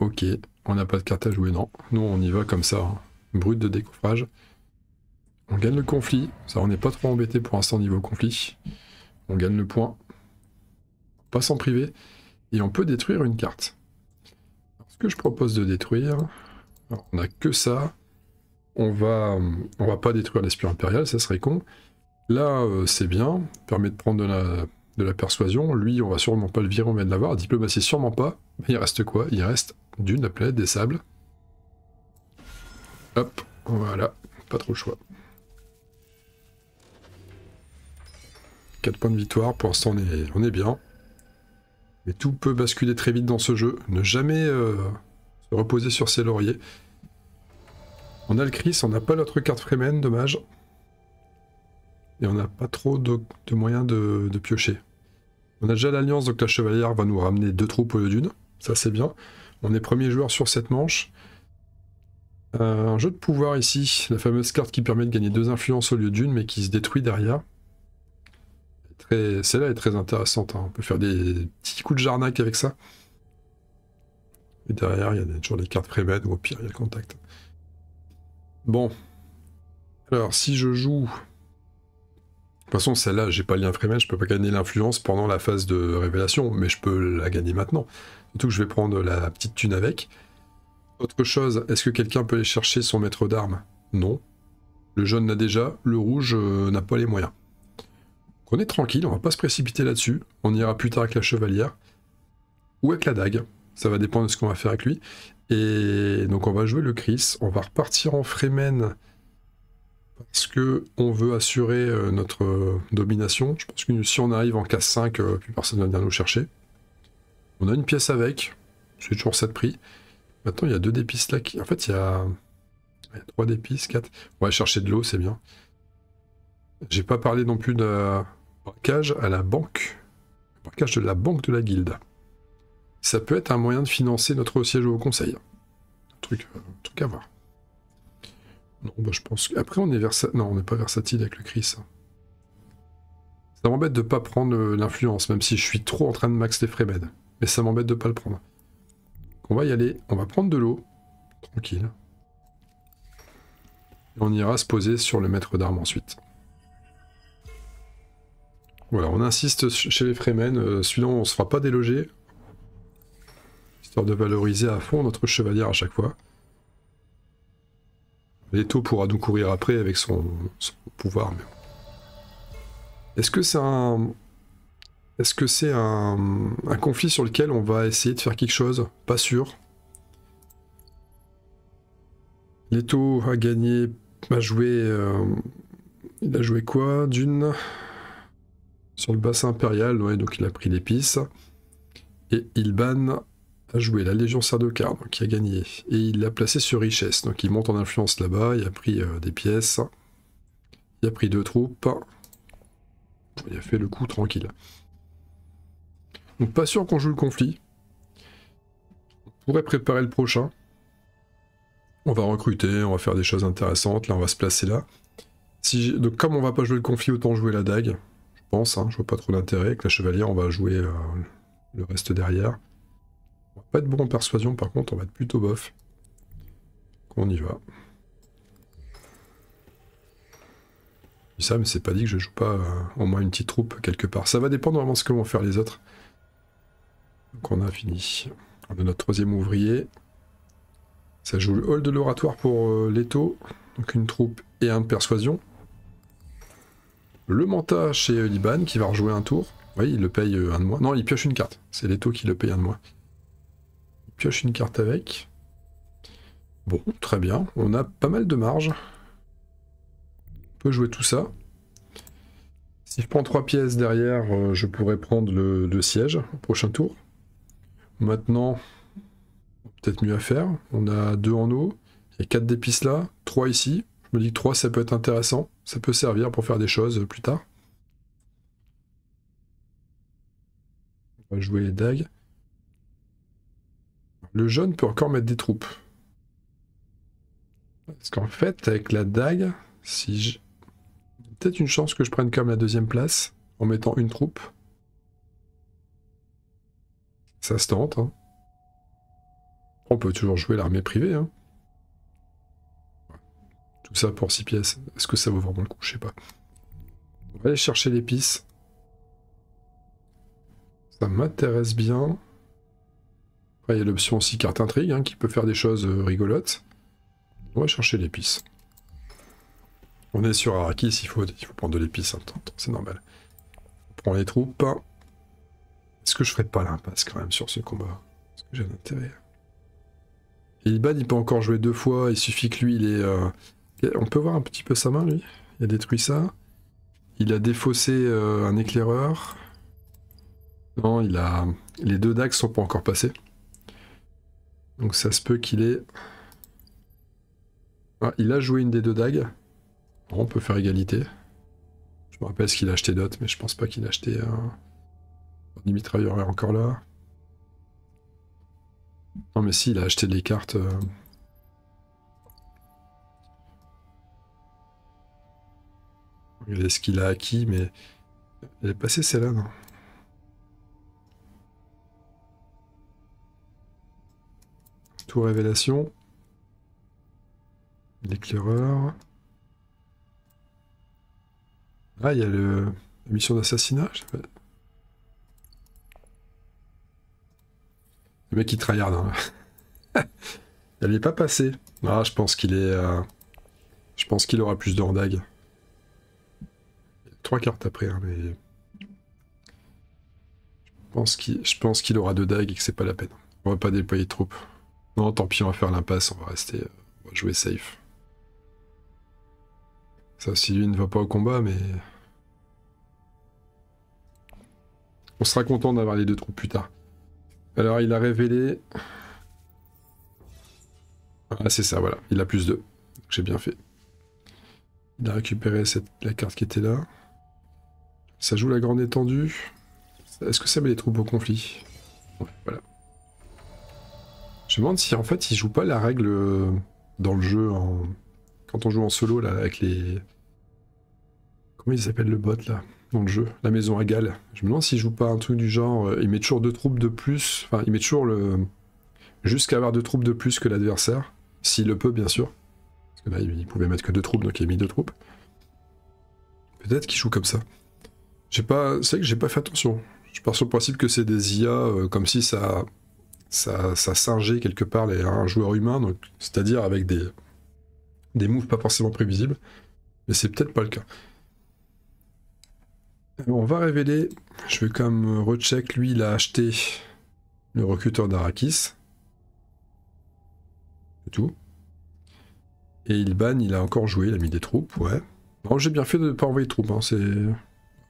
ok, on n'a pas de carte à jouer, non. Nous, on y va comme ça, hein. brut de découvrage, on gagne le conflit. Ça, on n'est pas trop embêté pour l'instant niveau conflit. On gagne le point. Pas s'en priver. Et on peut détruire une carte. ce que je propose de détruire... on n'a que ça. On va, on va pas détruire l'espion impérial, ça serait con. Là, euh, c'est bien. Permet de prendre de la, de la persuasion. Lui, on va sûrement pas le virer, on va de l'avoir. Diplomatie, sûrement pas. Mais il reste quoi Il reste d'une, la planète des sables. Hop, voilà. Pas trop le choix. 4 points de victoire, pour l'instant on est, est bien. Mais tout peut basculer très vite dans ce jeu. Ne jamais euh, se reposer sur ses lauriers. On a le Chris, on n'a pas l'autre carte Fremen, dommage. Et on n'a pas trop de, moyens de, piocher. On a déjà l'Alliance, donc la Chevalière va nous ramener deux troupes au lieu d'une. Ça c'est bien. On est premier joueur sur cette manche. Euh, un jeu de pouvoir ici, la fameuse carte qui permet de gagner deux influences au lieu d'une, mais qui se détruit derrière celle-là est très intéressante. Hein. On peut faire des petits coups de jarnac avec ça. Et derrière, il y a toujours les cartes Fremen, ou au pire, il y a le contact. Bon. Alors, si je joue... De toute façon, celle-là, j'ai pas le lien Fremen, je peux pas gagner l'influence pendant la phase de révélation, mais je peux la gagner maintenant. Surtout que je vais prendre la petite thune avec. Autre chose, est-ce que quelqu'un peut aller chercher son maître d'armes Non. Le jaune l'a déjà, le rouge euh, n'a pas les moyens on est tranquille, on va pas se précipiter là-dessus. On ira plus tard avec la chevalière ou avec la dague. Ça va dépendre de ce qu'on va faire avec lui. Et donc on va jouer le Chris. On va repartir en Fremen parce que on veut assurer euh, notre euh, domination. Je pense que si on arrive en casse 5, euh, plus personne ne va venir nous chercher. On a une pièce avec. C'est toujours ça de prix. Maintenant, il y a deux dépices là qui... En fait, il y a... trois dépices, quatre. On va chercher de l'eau, c'est bien. J'ai pas parlé non plus de braquage à la banque, braquage de la banque de la guilde. Ça peut être un moyen de financer notre siège au conseil. Un truc, euh, à voir. Non, bah, je pense qu'après on est versatile. Non, on n'est pas versatile avec le Chris. Ça m'embête de pas prendre euh, l'influence, même si je suis trop en train de max les bed. Mais ça m'embête de pas le prendre. On va y aller, on va prendre de l'eau. Tranquille. Et on ira se poser sur le maître d'armes ensuite. Voilà, on insiste chez les Fremen, sinon euh, là on se fera pas déloger. Histoire de valoriser à fond notre chevalier à chaque fois. Leto pourra donc courir après avec son, pouvoir. Est-ce que c'est un... Est-ce que c'est un... un, conflit sur lequel on va essayer de faire quelque chose Pas sûr. Leto a gagné, a joué... Euh, il a joué quoi D'une sur le bassin impérial, donc il a pris l'épice. Et il banne à jouer la Légion donc qui a gagné. Et il l'a placé sur Richesse, donc il monte en influence là-bas, il a pris euh, des pièces. Il a pris deux troupes. Il a fait le coup tranquille. Donc pas sûr qu'on joue le conflit. On pourrait préparer le prochain. On va recruter, on va faire des choses intéressantes. Là, on va se placer là. Si donc comme on va pas jouer le conflit, autant jouer la dague pense, hein, je vois pas trop d'intérêt, Avec la chevalière, on va jouer euh, le reste derrière. On va pas être bon en persuasion, par contre, on va être plutôt bof. On y va. ça, mais c'est pas dit que je joue pas au euh, moins une petite troupe quelque part. Ça va dépendre vraiment de ce que vont faire les autres. Donc on a fini. On a notre troisième ouvrier. Ça joue le hall de l'oratoire pour euh, l'étau. Donc une troupe et un de persuasion. Le Manta chez Liban qui va rejouer un tour. Oui, il le paye euh, un de Non, il pioche une carte. C'est taux qui le paye un de Il pioche une carte avec. Bon, très bien. On a pas mal de marge. On peut jouer tout ça. Si je prends trois pièces derrière, euh, je pourrais prendre le, siège au prochain tour. Maintenant, peut-être mieux à faire. On a deux en eau. Il y a quatre d'épices là, trois ici. Je me dis que trois, ça peut être intéressant ça peut servir pour faire des choses plus tard. On va jouer les dagues. Le jaune peut encore mettre des troupes. Parce qu'en fait, avec la dague, si je... Peut-être une chance que je prenne comme la deuxième place en mettant une troupe. Ça se tente. Hein. On peut toujours jouer l'armée privée. Hein. Tout ça pour 6 pièces. Est-ce que ça vaut vraiment le coup Je sais pas. On va aller chercher l'épice. Ça m'intéresse bien. Après, il y a l'option aussi carte intrigue hein, qui peut faire des choses euh, rigolotes. On va chercher l'épice. On est sur Arrakis, il faut, il faut prendre de l'épice, hein, c'est normal. On prend les troupes. Est-ce que je ferai pas l'impasse quand même sur ce combat Est-ce que j'ai un intérêt il peut encore jouer deux fois, il suffit que lui, il est on peut voir un petit peu sa main, lui. Il a détruit ça. Il a défaussé euh, un éclaireur. Non, il a... Les deux dagues sont pas encore passées. Donc ça se peut qu'il ait... Ah, il a joué une des deux dagues. on peut faire égalité. Je me rappelle ce qu'il a acheté d'autres, mais je pense pas qu'il a acheté un... Un est encore là. Non mais si, il a acheté des cartes... Euh, Il est ce qu'il a acquis, mais elle est passée celle-là, non Tour révélation. L'éclaireur. Ah, il y a le... la mission d'assassinat, je sais pas. Le mec il tryhard. Hein. <laughs> Elle n'est pas passée. Ah, je pense qu'il est. Euh, je pense qu'il aura plus d'ordag trois cartes après, hein, mais. Je pense qu'il aura deux dagues et que c'est pas la peine. On va pas déployer de troupes. Non, tant pis, on va faire l'impasse, on va rester. On va jouer safe. Ça, aussi, lui ne va pas au combat, mais. On sera content d'avoir les deux troupes plus tard. Alors, il a révélé. Ah, c'est ça, voilà. Il a plus 2. J'ai bien fait. Il a récupéré la carte qui était là. Ça joue la grande étendue. Est-ce que ça met les troupes au conflit voilà. Je me demande si en fait il joue pas la règle euh, dans le jeu en... quand on joue en solo là avec les. Comment ils appellent le bot là dans le jeu La maison à Galles. Je me demande s'ils joue pas un truc du genre. Euh, il met toujours deux troupes de plus. Enfin, il met toujours le. Jusqu'à avoir deux troupes de plus que l'adversaire. S'il le peut, bien sûr. Parce que là, il pouvait mettre que deux troupes, donc il a mis deux troupes. Peut-être qu'il joue comme ça pas, c'est que j'ai pas fait attention. Je pars sur le principe que c'est des IA, euh, comme si ça, ça, ça singeait quelque part les, un joueur humain, donc c'est-à-dire avec des, des moves pas forcément prévisibles, mais c'est peut-être pas le cas. Euh, on va révéler, je vais quand même recheck, lui il a acheté le recruteur d'Arakis. C'est tout. Et il banne, il a encore joué, il a mis des troupes, ouais. Bon, j'ai bien fait de ne pas envoyer de troupes, hein, c'est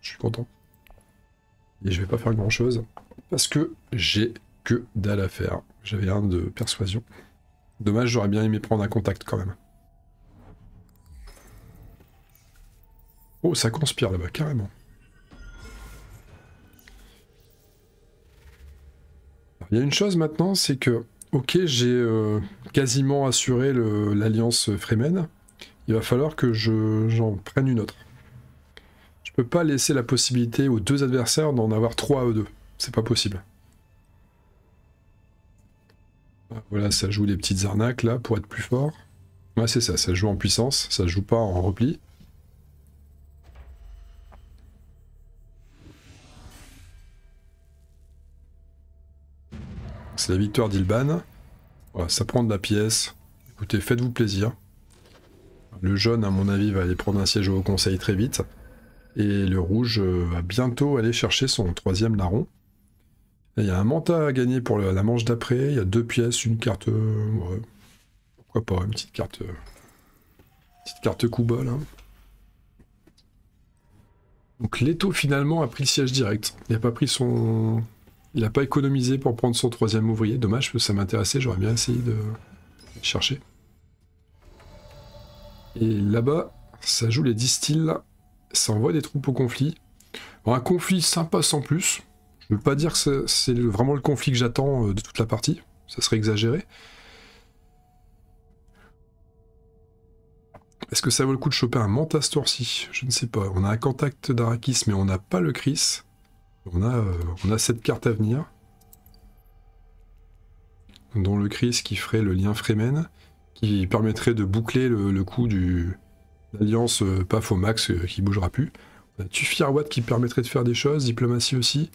je suis content. Et je vais pas faire grand chose parce que j'ai que dalle à faire. J'avais un de persuasion. Dommage, j'aurais bien aimé prendre un contact quand même. Oh, ça conspire là-bas, carrément. Il y a une chose maintenant, c'est que, ok, j'ai euh, quasiment assuré l'alliance Fremen. Il va falloir que j'en prenne une autre pas laisser la possibilité aux deux adversaires d'en avoir trois à deux. C'est pas possible. Voilà, ça joue des petites arnaques là pour être plus fort. Ouais, c'est ça, ça joue en puissance, ça joue pas en repli. C'est la victoire d'Ilban. Voilà, ça prend de la pièce. Écoutez, faites-vous plaisir. Le jeune à mon avis, va aller prendre un siège au Conseil très vite. Et le rouge euh, va bientôt aller chercher son troisième larron. Il y a un manta à gagner pour la manche d'après. Il y a deux pièces, une carte. Euh, Pourquoi pas une petite carte. Euh, une petite carte coup là. Hein. Donc Leto finalement a pris le siège direct. Il n'a pas pris son. Il n'a pas économisé pour prendre son troisième ouvrier. Dommage parce que ça m'intéressait. J'aurais bien essayé de chercher. Et là-bas, ça joue les là ça envoie des troupes au conflit. un conflit sympa sans plus. Je ne veux pas dire que c'est vraiment le conflit que j'attends euh, de toute la partie. Ça serait exagéré. Est-ce que ça vaut le coup de choper un Mantas Je ne sais pas. On a un contact d'Arakis, mais on n'a pas le Chris. On a, euh, on a cette carte à venir. Dont le Chris qui ferait le lien Fremen, qui permettrait de boucler le coup du, l'alliance euh, PAF au max euh, qui bougera plus. On euh, a qui permettrait de faire des choses, diplomatie aussi.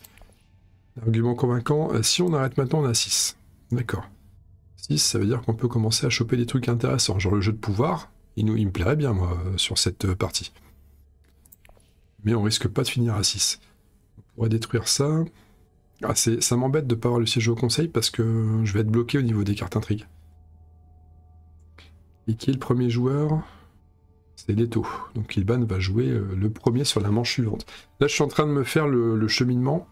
Argument convaincant, si on arrête maintenant, on a 6. D'accord. 6, ça veut dire qu'on peut commencer à choper des trucs intéressants, genre le jeu de pouvoir, il, nous, me plairait bien, moi, sur cette partie. Mais on risque pas de finir à 6. On pourrait détruire ça. Ah, ça m'embête de ne pas avoir le siège au conseil parce que je vais être bloqué au niveau des cartes intrigues. Et qui est le premier joueur c'est taux. Donc Ilban va jouer euh, le premier sur la manche suivante. Là, je suis en train de me faire le, cheminement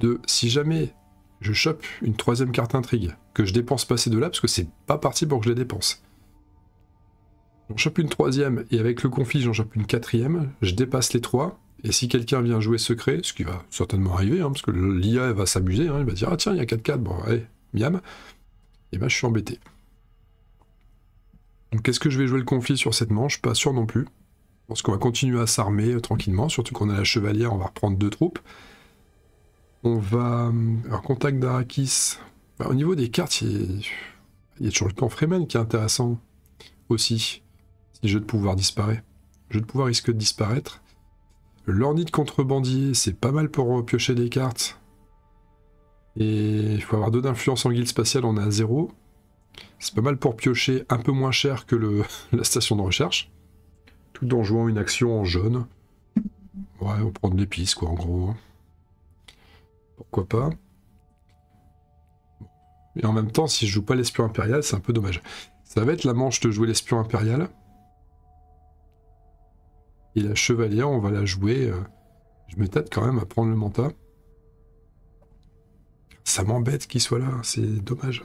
de si jamais je chope une troisième carte intrigue, que je dépense pas de là parce que c'est pas parti pour que je les dépense. J'en chope une troisième, et avec le conflit, j'en chope une quatrième, je dépasse les trois, et si quelqu'un vient jouer secret, ce qui va certainement arriver, hein, parce que l'IA va s'amuser, hein, il va dire « Ah tiens, il y a 4 4 bon, allez, miam », et ben je suis embêté. Donc est-ce que je vais jouer le conflit sur cette manche Pas sûr non plus. Parce qu'on va continuer à s'armer euh, tranquillement, surtout qu'on a la chevalière, on va reprendre deux troupes. On va... Euh, alors contact d'Arakis. Bah, au niveau des cartes, il... y a toujours le camp Fremen qui est intéressant aussi. Si le jeu de pouvoir disparaît. Le jeu de pouvoir risque de disparaître. L'ornite contrebandier, c'est pas mal pour euh, piocher des cartes. Et il faut avoir deux d'influence en guilde spatiale, on a zéro. C'est pas mal pour piocher un peu moins cher que le, <laughs> la station de recherche, tout en jouant une action en jaune. Ouais, on prend de l'épice, quoi, en gros. Hein. Pourquoi pas. Et en même temps, si je joue pas l'espion impérial, c'est un peu dommage. Ça va être la manche de jouer l'espion impérial. Et la chevalière, on va la jouer. Euh, je me quand même à prendre le manta. Ça m'embête qu'il soit là, hein, c'est dommage.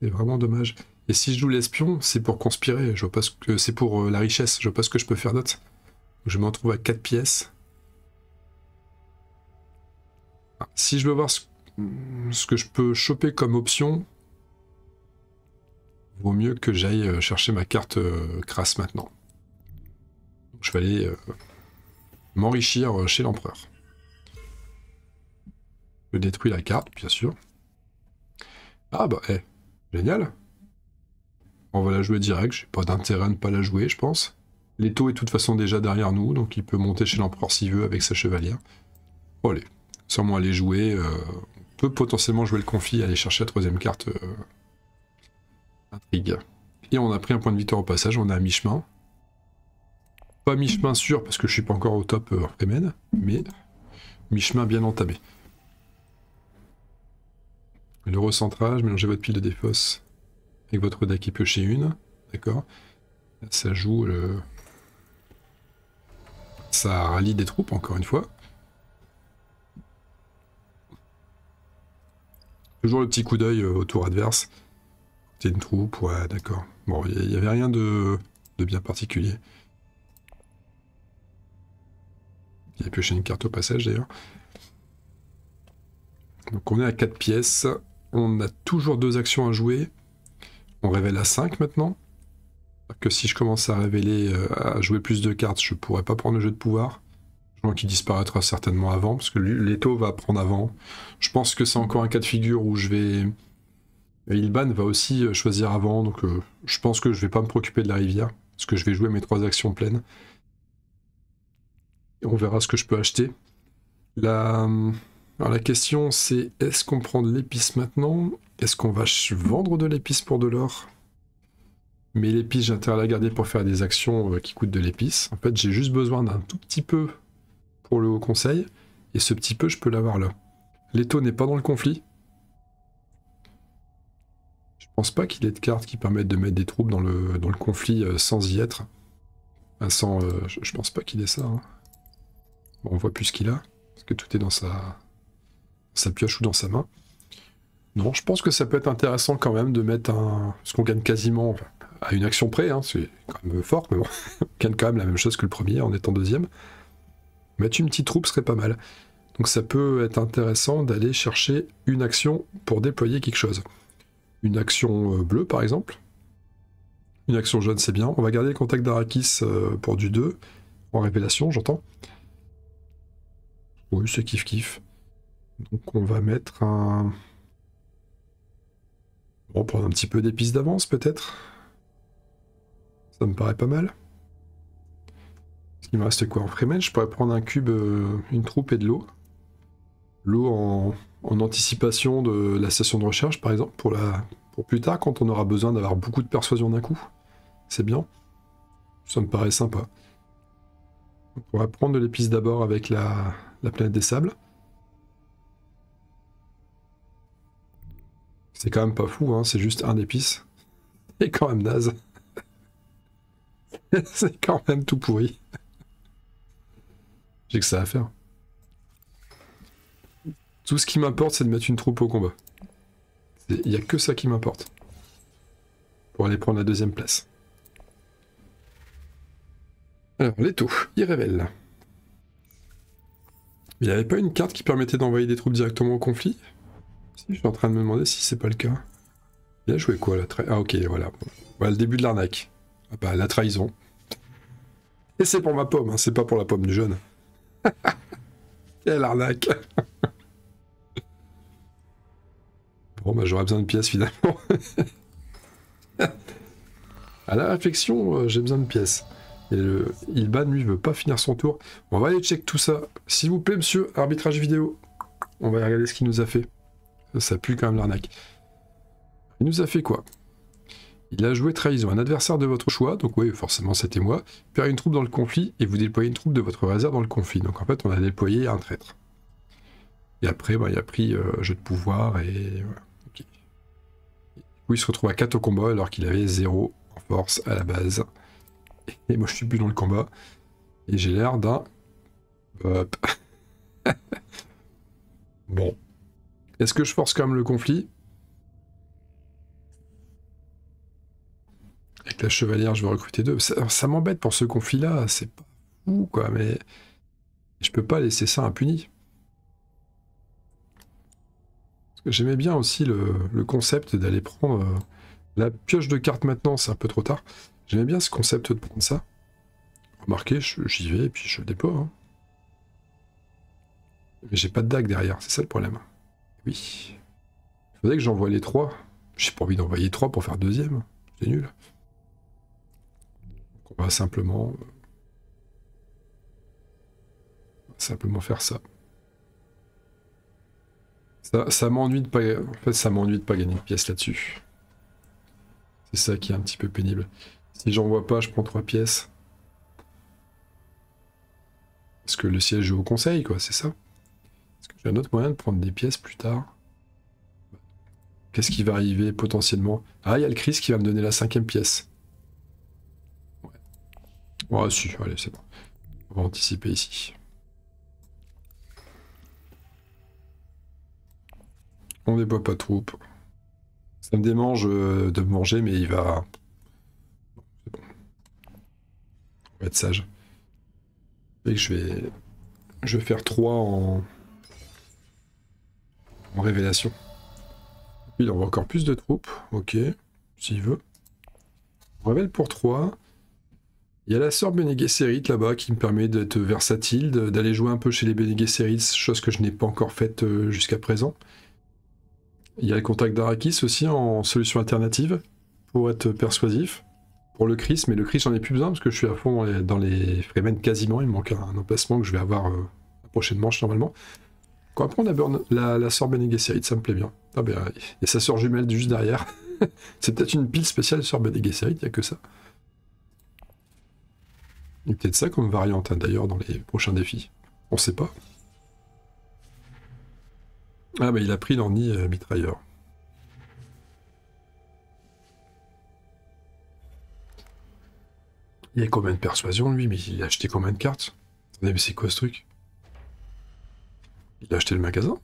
C'est vraiment dommage. Et si je joue l'espion, c'est pour conspirer. Je vois pas ce que c'est pour euh, la richesse. Je vois pas ce que je peux faire d'autre. Je m'en trouve à 4 pièces. Ah, si je veux voir hmm, ce, que je peux choper comme option, vaut mieux que j'aille euh, chercher ma carte euh, crasse maintenant. Je vais aller m'enrichir chez l'empereur. Je détruis la carte, bien sûr. Ah bah, eh, Génial. On va la jouer direct, j'ai pas d'intérêt à ne pas la jouer, je pense. L'étau est de toute façon déjà derrière nous, donc il peut monter chez l'empereur s'il veut avec sa chevalière. allez, sûrement aller jouer. Euh, on peut potentiellement jouer le conflit, aller chercher la troisième carte. Euh, intrigue. Et on a pris un point de victoire au passage, on est à mi-chemin. Pas mi-chemin sûr parce que je suis pas encore au top euh, mais mi-chemin bien entamé le recentrage, mélangez votre pile de défausse avec votre deck qui piochez une. D'accord Ça joue le... Euh, ça rallie des troupes, encore une fois. Toujours le petit coup d'œil euh, autour adverse. C'est une troupe, ouais, d'accord. Bon, il n'y avait rien de, de bien particulier. Il a pioché une carte au passage, d'ailleurs. Donc on est à 4 pièces. On a toujours deux actions à jouer. On révèle à 5 maintenant. Que si je commence à révéler, euh, à jouer plus de cartes, je pourrais pas prendre le jeu de pouvoir. Je qu'il disparaîtra certainement avant, parce que l'étau va prendre avant. Je pense que c'est encore un cas de figure où je vais. Ilban va aussi euh, choisir avant, donc euh, je pense que je vais pas me préoccuper de la rivière, parce que je vais jouer mes trois actions pleines. Et on verra ce que je peux acheter. La. Hum, alors la question c'est est-ce qu'on prend de l'épice maintenant Est-ce qu'on va vendre de l'épice pour de l'or Mais l'épice, j'ai intérêt à la garder pour faire des actions euh, qui coûtent de l'épice. En fait, j'ai juste besoin d'un tout petit peu pour le haut conseil. Et ce petit peu, je peux l'avoir là. L'étau n'est pas dans le conflit. Je pense pas qu'il ait de cartes qui permettent de mettre des troupes dans le, dans le conflit euh, sans y être. sans, euh, je, ne pense pas qu'il ait ça. Hein. Bon, on voit plus ce qu'il a. Parce que tout est dans sa, ça pioche ou dans sa main. Non, je pense que ça peut être intéressant quand même de mettre un. Ce qu'on gagne quasiment à une action près, hein, c'est quand même fort, mais bon, <laughs> on gagne quand même la même chose que le premier en étant deuxième. Mettre une petite troupe serait pas mal. Donc ça peut être intéressant d'aller chercher une action pour déployer quelque chose. Une action euh, bleue par exemple. Une action jaune c'est bien. On va garder le contact d'Arakis euh, pour du 2, en révélation j'entends. Oui, c'est kiff kiff. Donc on va mettre un... va prendre un petit peu d'épices d'avance peut-être. Ça me paraît pas mal. Il me reste quoi en freeman Je pourrais prendre un cube, euh, une troupe et de l'eau. L'eau en, anticipation de la session de recherche par exemple, pour, la, pour plus tard quand on aura besoin d'avoir beaucoup de persuasion d'un coup. C'est bien. Ça me paraît sympa. On va prendre de l'épice d'abord avec la, la planète des sables. C'est quand même pas fou, hein, c'est juste un épice. C'est quand même naze. <laughs> c'est quand même tout pourri. J'ai que ça à faire. Tout ce qui m'importe, c'est de mettre une troupe au combat. Il n'y a que ça qui m'importe. Pour aller prendre la deuxième place. Alors, les taux, il révèle. Il n'y avait pas une carte qui permettait d'envoyer des troupes directement au conflit je suis en train de me demander si c'est pas le cas. Il a joué quoi la trahison Ah ok, voilà. Voilà bah, le début de l'arnaque. Ah bah la trahison. Et c'est pour ma pomme, hein, c'est pas pour la pomme du jeune. <laughs> Quelle arnaque <laughs> Bon bah j'aurais besoin de pièces finalement. <laughs> à la réflexion, euh, j'ai besoin de pièces. Et le Ilban, lui, veut pas finir son tour. On va aller check tout ça. S'il vous plaît, monsieur, arbitrage vidéo. On va regarder ce qu'il nous a fait. Ça pue quand même l'arnaque. Il nous a fait quoi Il a joué trahison. Un adversaire de votre choix, donc oui, forcément c'était moi, perd une troupe dans le conflit et vous déployez une troupe de votre hasard dans le conflit. Donc en fait, on a déployé un traître. Et après, bah, il a pris euh, jeu de pouvoir et voilà. il se retrouve à 4 au combat alors qu'il avait 0 en force à la base. Et moi, je suis plus dans le combat. Et j'ai l'air d'un... <laughs> bon. Est-ce que je force quand même le conflit Avec la chevalière, je vais recruter deux. Ça, m'embête pour ce conflit-là, c'est pas fou, quoi, mais je peux pas laisser ça impuni. J'aimais bien aussi le, concept d'aller prendre euh, la pioche de cartes maintenant, c'est un peu trop tard. J'aimais bien ce concept de prendre ça. Remarquez, j'y vais et puis je le dépose. Hein. Mais j'ai pas de dague derrière, c'est ça le problème. Oui. Il faudrait que j'envoie les trois. J'ai pas envie d'envoyer trois pour faire deuxième. C'est nul. on va simplement... Euh, simplement faire ça. Ça, m'ennuie de pas... En fait, ça m'ennuie de pas gagner de pièces là-dessus. C'est ça qui est un petit peu pénible. Si j'envoie pas, je prends trois pièces. Parce que le siège joue au conseil, quoi, c'est ça autre moyen de prendre des pièces plus tard. Qu'est-ce qui va arriver potentiellement Ah, il y a le Chris qui va me donner la cinquième pièce. Ouais. si, allez, c'est bon. On va anticiper ici. On déboit pas de Ça me démange euh, de manger, mais il va... Bon. On va être sage. Et je vais... Je vais faire 3 en... En révélation. Il envoie encore plus de troupes. Ok, s'il veut. On révèle pour 3. Il y a la sœur Bene là-bas qui me permet d'être versatile, d'aller jouer un peu chez les Bene chose que je n'ai pas encore faite euh, jusqu'à présent. Il y a le contact d'Arakis aussi en solution alternative pour être persuasif. Pour le Chris, mais le Chris j'en ai plus besoin parce que je suis à fond dans les, Fremen quasiment. Il me manque un, emplacement que je vais avoir la euh, prochaine manche normalement après, on a la, la sœur Bene ça me plaît bien. Ah ben, et sa sœur jumelle juste derrière. <laughs> c'est peut-être une pile spéciale sœur Bene Gesserit, il n'y a que ça. Il peut-être ça comme variante, hein, d'ailleurs, dans les prochains défis. On sait pas. Ah mais il a pris l'orni euh, mitrailleur. Il y a combien de persuasion lui Mais il a acheté combien de cartes mais c'est quoi ce truc il a acheté le magasin.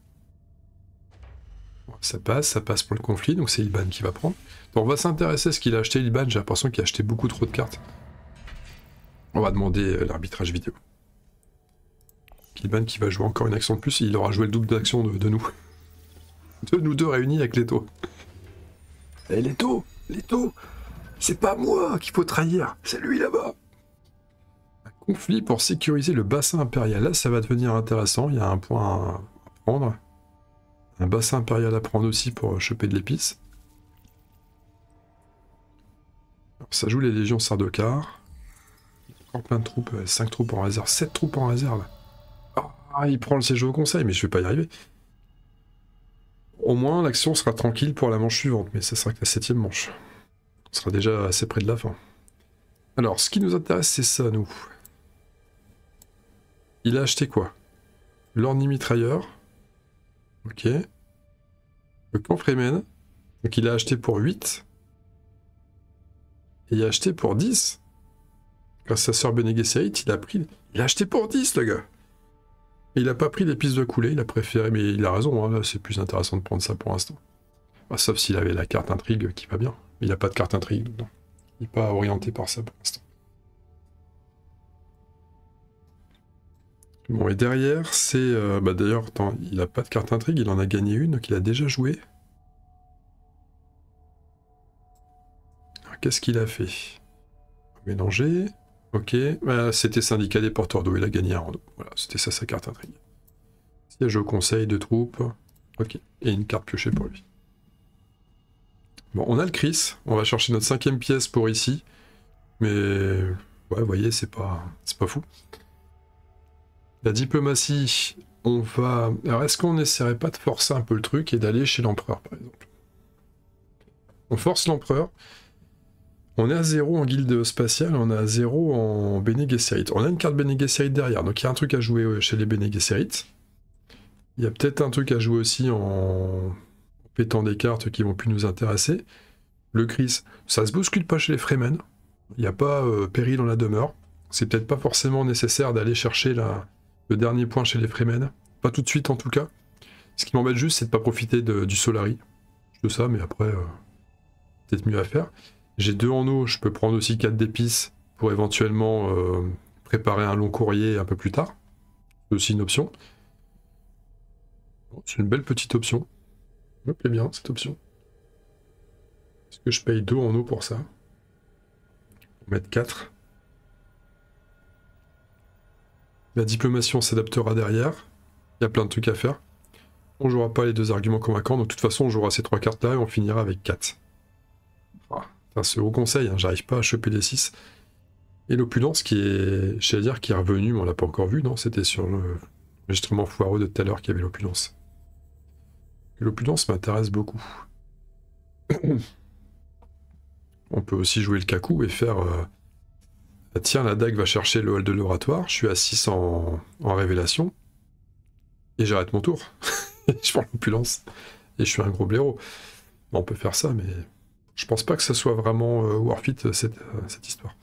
Ça passe, ça passe pour le conflit, donc c'est Iban qui va prendre. on va s'intéresser à ce qu'il a acheté Iban, j'ai l'impression qu'il a acheté beaucoup trop de cartes. On va demander euh, l'arbitrage vidéo. Iban qui va jouer encore une action de plus, il aura joué le double d'action de, nous. <laughs> De nous deux réunis avec Leto. Eh Leto Leto C'est pas moi qu'il faut trahir, c'est lui là-bas Conflit pour sécuriser le bassin impérial. Là, ça va devenir intéressant. Il y a un point à prendre. Un bassin impérial à prendre aussi pour choper de l'épice. Ça joue les légions Il Encore plein de troupes. 5 euh, troupes en réserve. 7 troupes en réserve. Ah, il prend le siège au conseil, mais je vais pas y arriver. Au moins, l'action sera tranquille pour la manche suivante, mais ça sera que la septième manche. On sera déjà assez près de la fin. Alors, ce qui nous intéresse, c'est ça, nous. Il a acheté quoi L'ornimitrailleur. Ok. Le camp Fremen. Donc il a acheté pour 8. Et il a acheté pour 10. Grâce à sa sœur Bene il a pris... Il a acheté pour 10, le gars il n'a pas pris les pistes de coulée, il a préféré... Mais il a raison, hein, c'est plus intéressant de prendre ça pour l'instant. Bah, sauf s'il avait la carte intrigue qui va bien. il n'a pas de carte intrigue, donc Il n'est pas orienté par ça pour l'instant. Bon, et derrière, c'est. Euh, bah D'ailleurs, il n'a pas de carte intrigue, il en a gagné une donc il a déjà Alors, Qu'est-ce qu'il a fait Mélanger. Ok. Bah, c'était syndicat des porteurs d'eau, il a gagné un rando. Voilà, c'était ça sa carte intrigue. Siège au conseil de troupes. Ok. Et une carte piochée pour lui. Bon, on a le Chris. On va chercher notre cinquième pièce pour ici. Mais. Ouais, vous voyez, c'est pas, c'est pas fou. La diplomatie, on va... Alors est-ce qu'on n'essaierait pas de forcer un peu le truc et d'aller chez l'empereur par exemple On force l'empereur. On est à zéro en guilde spatiale, on est à zéro en Bene On a une carte Bene derrière, donc il y a un truc à jouer euh, chez les Bene Il y a peut-être un truc à jouer aussi en pétant des cartes qui vont plus nous intéresser. Le Chris, ça se bouscule pas chez les Fremen. Il n'y a pas euh, péril dans la demeure. C'est peut-être pas forcément nécessaire d'aller chercher la, le dernier point chez les Fremen. Pas tout de suite en tout cas. Ce qui m'embête juste, c'est de pas profiter du Solari. De ça, mais après, euh, peut-être mieux à faire. J'ai deux en eau, je peux prendre aussi quatre d'épices pour éventuellement euh, préparer un long courrier un peu plus tard. C'est aussi une option. c'est une belle petite option. Je me bien cette option. Est-ce que je paye deux en eau pour ça mettre 4. La diplomation s'adaptera derrière. Il y a plein de trucs à faire. On jouera pas les deux arguments convaincants. Donc, de toute façon, on jouera ces trois cartes-là et on finira avec 4. c'est au conseil. Hein. J'arrive pas à choper les 6. Et l'opulence qui est, j'allais dire, qui est revenu, mais on l'a pas encore vu. Non, c'était sur le l'enregistrement foireux de tout à l'heure qu'il y avait l'opulence. L'opulence m'intéresse beaucoup. <coughs> on peut aussi jouer le kaku et faire euh, ah, tiens, la dague va chercher le hall de l'oratoire, je suis à 6 en, révélation, et j'arrête mon tour. <laughs> je prends l'opulence, et je suis un gros blaireau. on peut faire ça, mais je pense pas que ce soit vraiment warfit, euh, worth euh, euh, cette, histoire.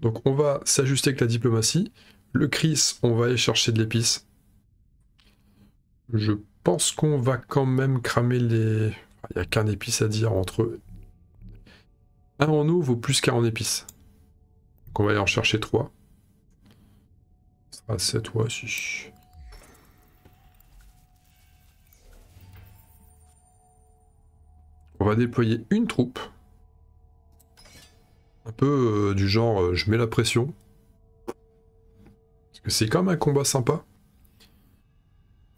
Donc on va s'ajuster avec la diplomatie. Le Chris, on va aller chercher de l'épice. Je pense qu'on va quand même cramer les... Il n'y a qu'un épice à dire entre... Un en eau vaut plus qu'un en épice on va aller en chercher 3. Ça sera 7 On va déployer une troupe. Un peu euh, du genre euh, je mets la pression. Parce que c'est quand même un combat sympa.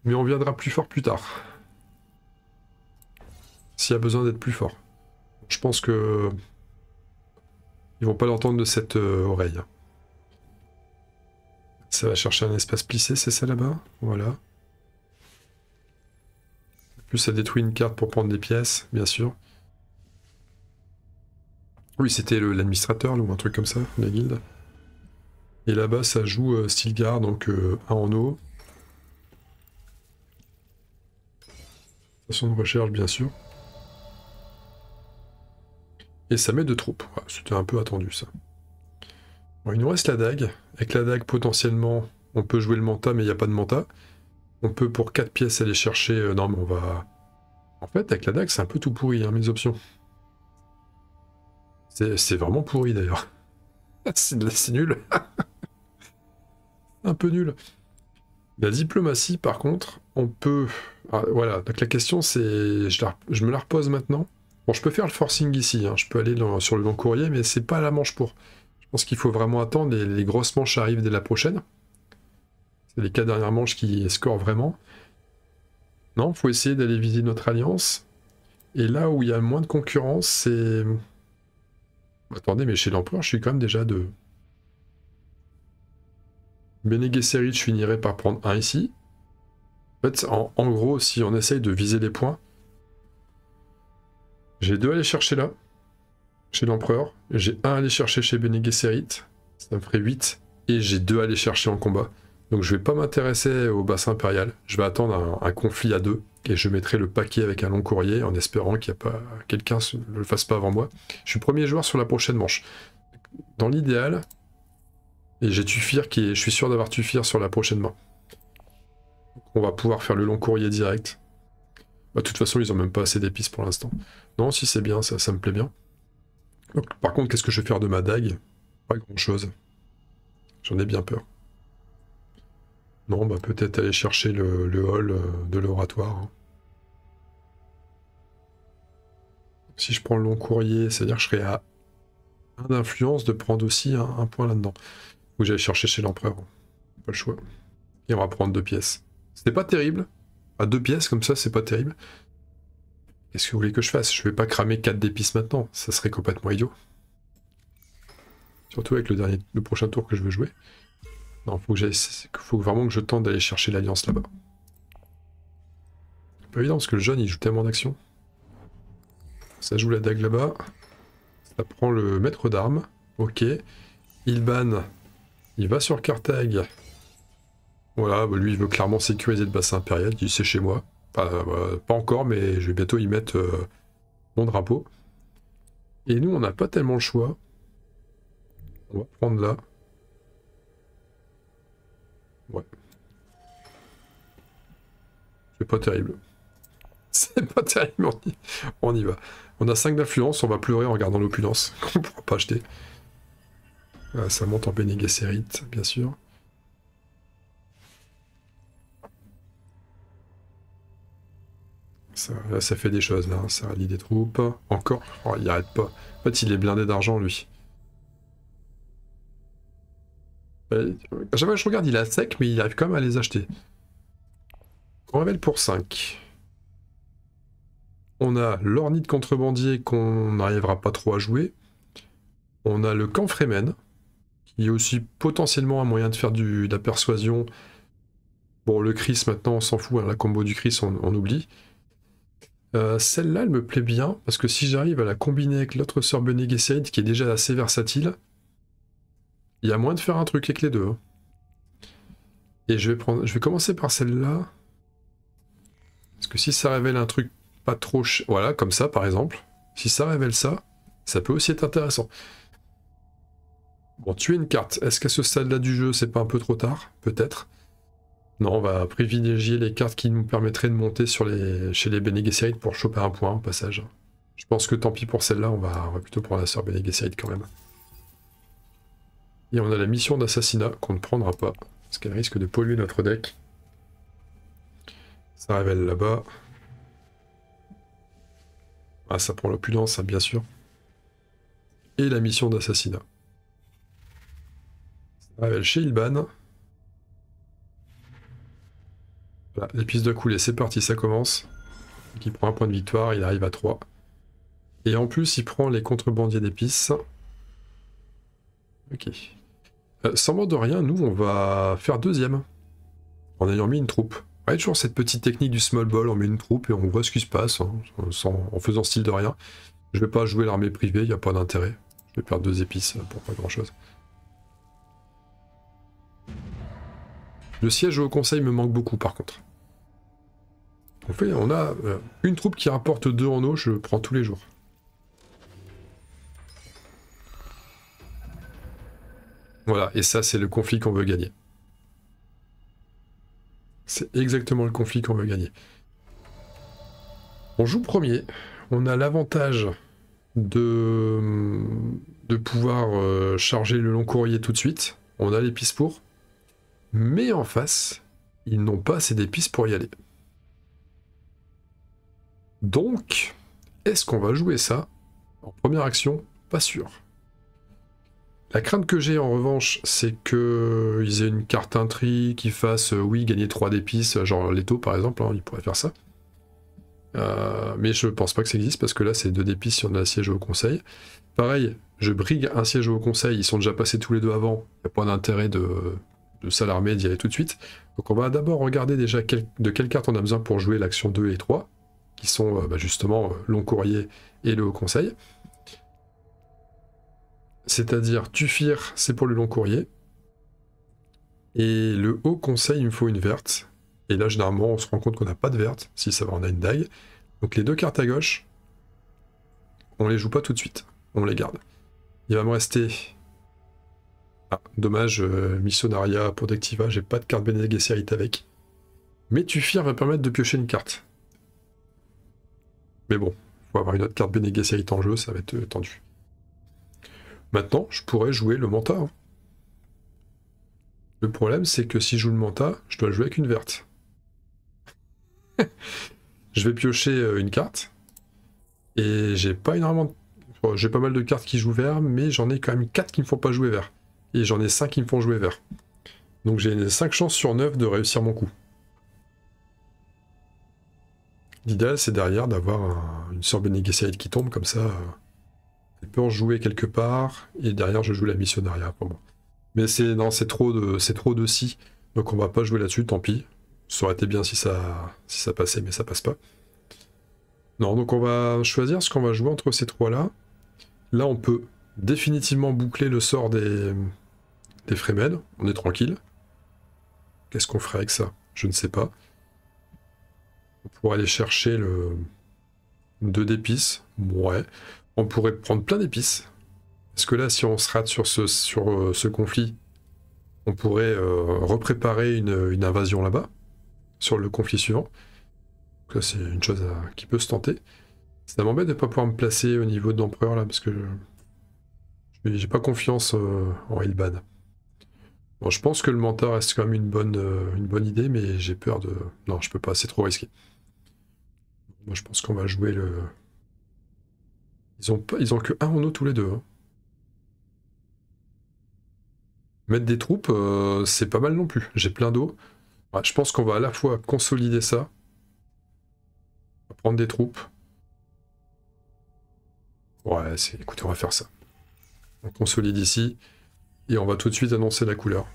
Mais on viendra plus fort plus tard. S'il y a besoin d'être plus fort. Je pense que ils vont pas l'entendre de cette euh, oreille. Ça va chercher un espace plissé, c'est ça là-bas Voilà. plus, ça détruit une carte pour prendre des pièces, bien sûr. Oui, c'était l'administrateur ou un truc comme ça, la guilde. Et là-bas, ça joue euh, Stilgar, donc euh, un en eau. façon de recherche, bien sûr. Et ça met deux troupes. C'était un peu attendu ça. il nous reste la dague. Avec la dague, potentiellement, on peut jouer le manta, mais il n'y a pas de manta. On peut pour 4 pièces aller chercher... Euh, non, mais on va... En fait, avec la dague, c'est un peu tout pourri, hein, mes options. C'est vraiment pourri, d'ailleurs. <laughs> c'est nul. <laughs> un peu nul. La diplomatie, par contre, on peut... Ah, voilà, donc la question, c'est... je me la repose maintenant. Bon, je peux faire le forcing ici, hein. je peux aller sur le long courrier, mais c'est pas la manche pour. Je pense qu'il faut vraiment attendre, les, grosses manches arrivent dès la prochaine. C'est les quatre dernières manches qui scorent vraiment. Non, faut essayer d'aller viser notre alliance. Et là où il y a moins de concurrence, c'est... Attendez, mais chez l'empereur, je suis quand même déjà de... Bene Gesserit, je finirai par prendre un ici. En fait, en gros, si on essaye de viser les points, j'ai deux à aller chercher là, chez l'empereur. J'ai un à aller chercher chez Bene Gesserit. Ça me ferait 8. Et j'ai deux à aller chercher en combat. Donc je vais pas m'intéresser au bassin impérial. Je vais attendre un, conflit à deux. Et je mettrai le paquet avec un long courrier en espérant qu'il y a pas quelqu'un ne le fasse pas avant moi. Je suis premier joueur sur la prochaine manche. Dans l'idéal, et j'ai Tufir qui Je suis sûr d'avoir Tufir sur la prochaine main. On va pouvoir faire le long courrier direct. Bah, de toute façon, ils ont même pas assez d'épices pour l'instant. Non, si c'est bien, ça, ça me plaît bien. par contre, qu'est-ce que je vais faire de ma dague Pas grand-chose. J'en ai bien peur. Non, bah peut-être aller chercher le, hall euh, de l'oratoire. Hein. Si je prends le long courrier, c'est-à-dire que je serai à un d'influence de prendre aussi un, point là-dedans. Ou j'allais chercher chez l'empereur. Pas le choix. Il va prendre deux pièces. C'était pas terrible, à deux pièces comme ça, c'est pas terrible. Qu'est-ce que vous voulez que je fasse Je vais pas cramer 4 d'épices maintenant, ça serait complètement idiot. Surtout avec le, dernier, le prochain tour que je veux jouer. Non, faut, que faut vraiment que je tente d'aller chercher l'alliance là-bas. Pas évident parce que le jeune il joue tellement d'action. Ça joue la dague là-bas. Ça prend le maître d'armes. Ok. Il banne. Il va sur Carthage. Voilà, bah, lui il veut clairement sécuriser le bassin impérial, il dit c'est chez moi. Euh, pas encore, mais je vais bientôt y mettre euh, mon drapeau. Et nous on n'a pas tellement le choix. On va prendre là. Ouais. C'est pas terrible. <laughs> C'est pas terrible, on y... va. On a 5 d'influence, on va pleurer en regardant l'opulence <laughs> qu'on pourra pas acheter. Ah, ça monte en bénégacérite, bien sûr. Ça, fait des choses, là. Hein. Ça rallie des troupes. Encore. Oh, il arrête pas. En fait, il est blindé d'argent, lui. Euh, je regarde, il a sec, mais il arrive quand même à les acheter. On révèle pour 5. On a l'ornite de contrebandier qu'on n'arrivera pas trop à jouer. On a le camp Fremen, qui est aussi potentiellement un moyen de faire du, de la persuasion. Bon, le Chris, maintenant, on s'en fout. Hein. la combo du Chris, on oublie. Euh, celle-là, elle me plaît bien, parce que si j'arrive à la combiner avec l'autre sœur Bunny qui est déjà assez versatile, il y a moins de faire un truc avec les deux. Hein. Et je vais, prendre... je vais commencer par celle-là. Parce que si ça révèle un truc pas trop... Voilà, comme ça, par exemple. Si ça révèle ça, ça peut aussi être intéressant. Bon, tuer une carte. Est-ce qu'à ce stade-là du jeu, c'est pas un peu trop tard Peut-être. Non, on va privilégier les cartes qui nous permettraient de monter sur les... chez les Bene pour choper un point au passage. Je pense que tant pis pour celle-là, on va... plutôt prendre la sœur Bene Gesserit quand même. Et on a la mission d'assassinat qu'on ne prendra pas, parce qu'elle risque de polluer notre deck. Ça révèle là-bas. Ah, ça prend l'opulence, bien sûr. Et la mission d'assassinat. Ça révèle chez Ilban. l'épice de coulée, c'est parti, ça commence. il prend un point de victoire, il arrive à 3. Et en plus, il prend les contrebandiers d'épices. Ok. Euh, sans mort de rien, nous, on va faire deuxième. En ayant mis une troupe. Ouais, toujours cette petite technique du small ball, on met une troupe et on voit ce qui se passe, hein, en faisant style de rien. Je vais pas jouer l'armée privée, il n'y a pas d'intérêt. Je vais perdre deux épices pour pas grand chose. Le siège au conseil me manque beaucoup par contre. On, fait, on a euh, une troupe qui rapporte deux en eau, je prends tous les jours. Voilà, et ça c'est le conflit qu'on veut gagner. C'est exactement le conflit qu'on veut gagner. On joue premier, on a l'avantage de, de pouvoir euh, charger le long courrier tout de suite, on a les pistes pour, mais en face, ils n'ont pas assez d'épices pour y aller. Donc, est-ce qu'on va jouer ça en première action Pas sûr. La crainte que j'ai en revanche, c'est qu'ils aient une carte intrigue qui fasse, euh, oui, gagner 3 d'épices, genre Leto, par exemple, hein, ils pourraient faire ça. Euh, mais je pense pas que ça existe parce que là, c'est 2 d'épices si on a un siège au conseil. Pareil, je brigue un siège au conseil, ils sont déjà passés tous les deux avant, il n'y a pas d'intérêt de, s'alarmer s'alarmer, d'y aller tout de suite. Donc on va d'abord regarder déjà de quelle carte on a besoin pour jouer l'action 2 et 3 qui sont euh, bah, justement euh, long courrier et le haut conseil. C'est-à-dire Tufir, c'est pour le long courrier. Et le haut conseil, il me faut une verte. Et là, généralement, on se rend compte qu'on n'a pas de verte. Si ça va, on a une dague. Donc les deux cartes à gauche, on les joue pas tout de suite. On les garde. Il va me rester... Ah, dommage, euh, Missionaria, Protectiva, j'ai pas de carte Serite avec. Mais Tufir va permettre de piocher une carte. Mais bon, il faut avoir une autre carte Bene en jeu, ça va être euh, tendu. Maintenant, je pourrais jouer le Manta. Hein. Le problème, c'est que si je joue le Manta, je dois jouer avec une verte. <laughs> je vais piocher euh, une carte. Et j'ai pas énormément J'ai pas mal de cartes qui jouent vert, mais j'en ai quand même 4 qui me font pas jouer vert. Et j'en ai 5 qui me font jouer vert. Donc j'ai 5 chances sur 9 de réussir mon coup. L'idéal, c'est derrière d'avoir une sœur Bene qui tombe, comme ça, je euh, peut en jouer quelque part, et derrière, je joue la missionnaria pour moi. Mais c'est non, c'est trop de c'est trop de si, donc on va pas jouer là-dessus, tant pis. Ça aurait été bien si ça, si ça passait, mais ça passe pas. Non, donc on va choisir ce qu'on va jouer entre ces trois-là. Là, on peut définitivement boucler le sort des, des Fremen. On est tranquille. Qu'est-ce qu'on ferait avec ça Je ne sais pas pour aller chercher le 2 d'épices. Ouais. On pourrait prendre plein d'épices. Parce que là, si on se rate sur ce, sur, euh, ce conflit, on pourrait euh, repréparer une, invasion là-bas, sur le conflit suivant. ça c'est une chose qui peut se tenter. Ça m'embête de ne pas pouvoir me placer au niveau de là, parce que j'ai pas confiance euh, en Ilbad. Bon, je pense que le mentor reste quand même une bonne, une bonne idée, mais j'ai peur de... Non, je peux pas, c'est trop risqué. Moi, je pense qu'on va jouer le... Ils ont, pas... Ils ont que un eau tous les deux. Hein. Mettre des troupes, euh, c'est pas mal non plus. J'ai plein d'eau. je pense qu'on va à la fois consolider ça, prendre des troupes. Ouais, écoutez, on va faire ça. On consolide ici, et on va tout de suite annoncer la couleur.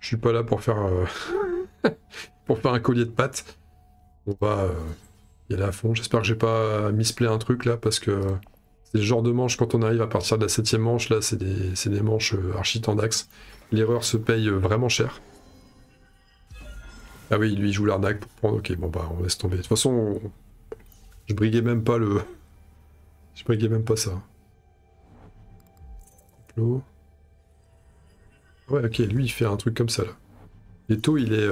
Je suis pas là pour faire, euh, <laughs> pour faire un collier de pâtes on va bah, euh, y aller à fond. J'espère que j'ai pas mis play un truc là parce que c'est le genre de manche quand on arrive à partir de la septième manche là, c'est des, des, manches euh, archi tendax. L'erreur se paye euh, vraiment cher. Ah oui, lui il joue l'arnaque pour prendre. Ok, bon bah on laisse tomber. De toute façon, je briguais même pas le. Je briguais même pas ça. Ouais, ok, lui il fait un truc comme ça là. Et tôt il est.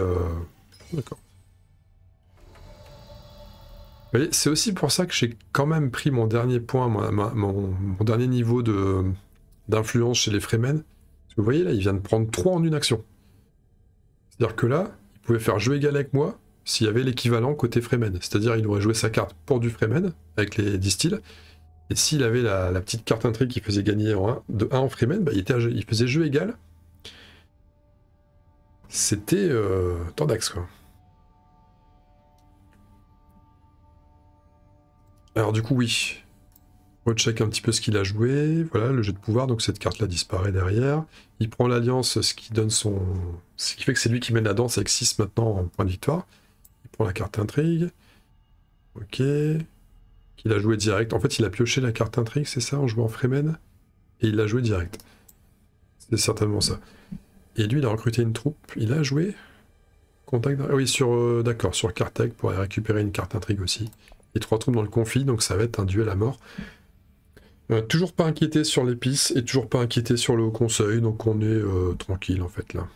D'accord c'est aussi pour ça que j'ai quand même pris mon dernier point, mon, dernier niveau d'influence chez les Fremen. vous voyez là, il vient de prendre 3 en une action. C'est-à-dire que là, il pouvait faire jeu égal avec moi s'il y avait l'équivalent côté Fremen. C'est-à-dire il aurait joué sa carte pour du Fremen avec les 10 Et s'il avait la, petite carte intrigue qui faisait gagner de 1 en Fremen, bah, il, faisait jeu égal. C'était euh, quoi. Alors du coup, oui. Recheck un petit peu ce qu'il a joué. Voilà, le jeu de pouvoir, donc cette carte-là disparaît derrière. Il prend l'alliance, ce qui donne son... Ce qui fait que c'est lui qui mène la danse avec 6 maintenant en point de victoire. Il prend la carte intrigue. Ok. Qu'il a joué direct. En fait, il a pioché la carte intrigue, c'est ça, en jouant Fremen Et il l'a joué direct. C'est certainement ça. Et lui, il a recruté une troupe. Il a joué Contact. Ah oui, sur. Euh, d'accord, sur Cartag pour récupérer une carte intrigue aussi les trois troupes dans le conflit, donc ça va être un duel à mort. Euh, toujours pas inquiété sur l'épice et toujours pas inquiété sur le haut conseil, donc on est euh, tranquille en fait là.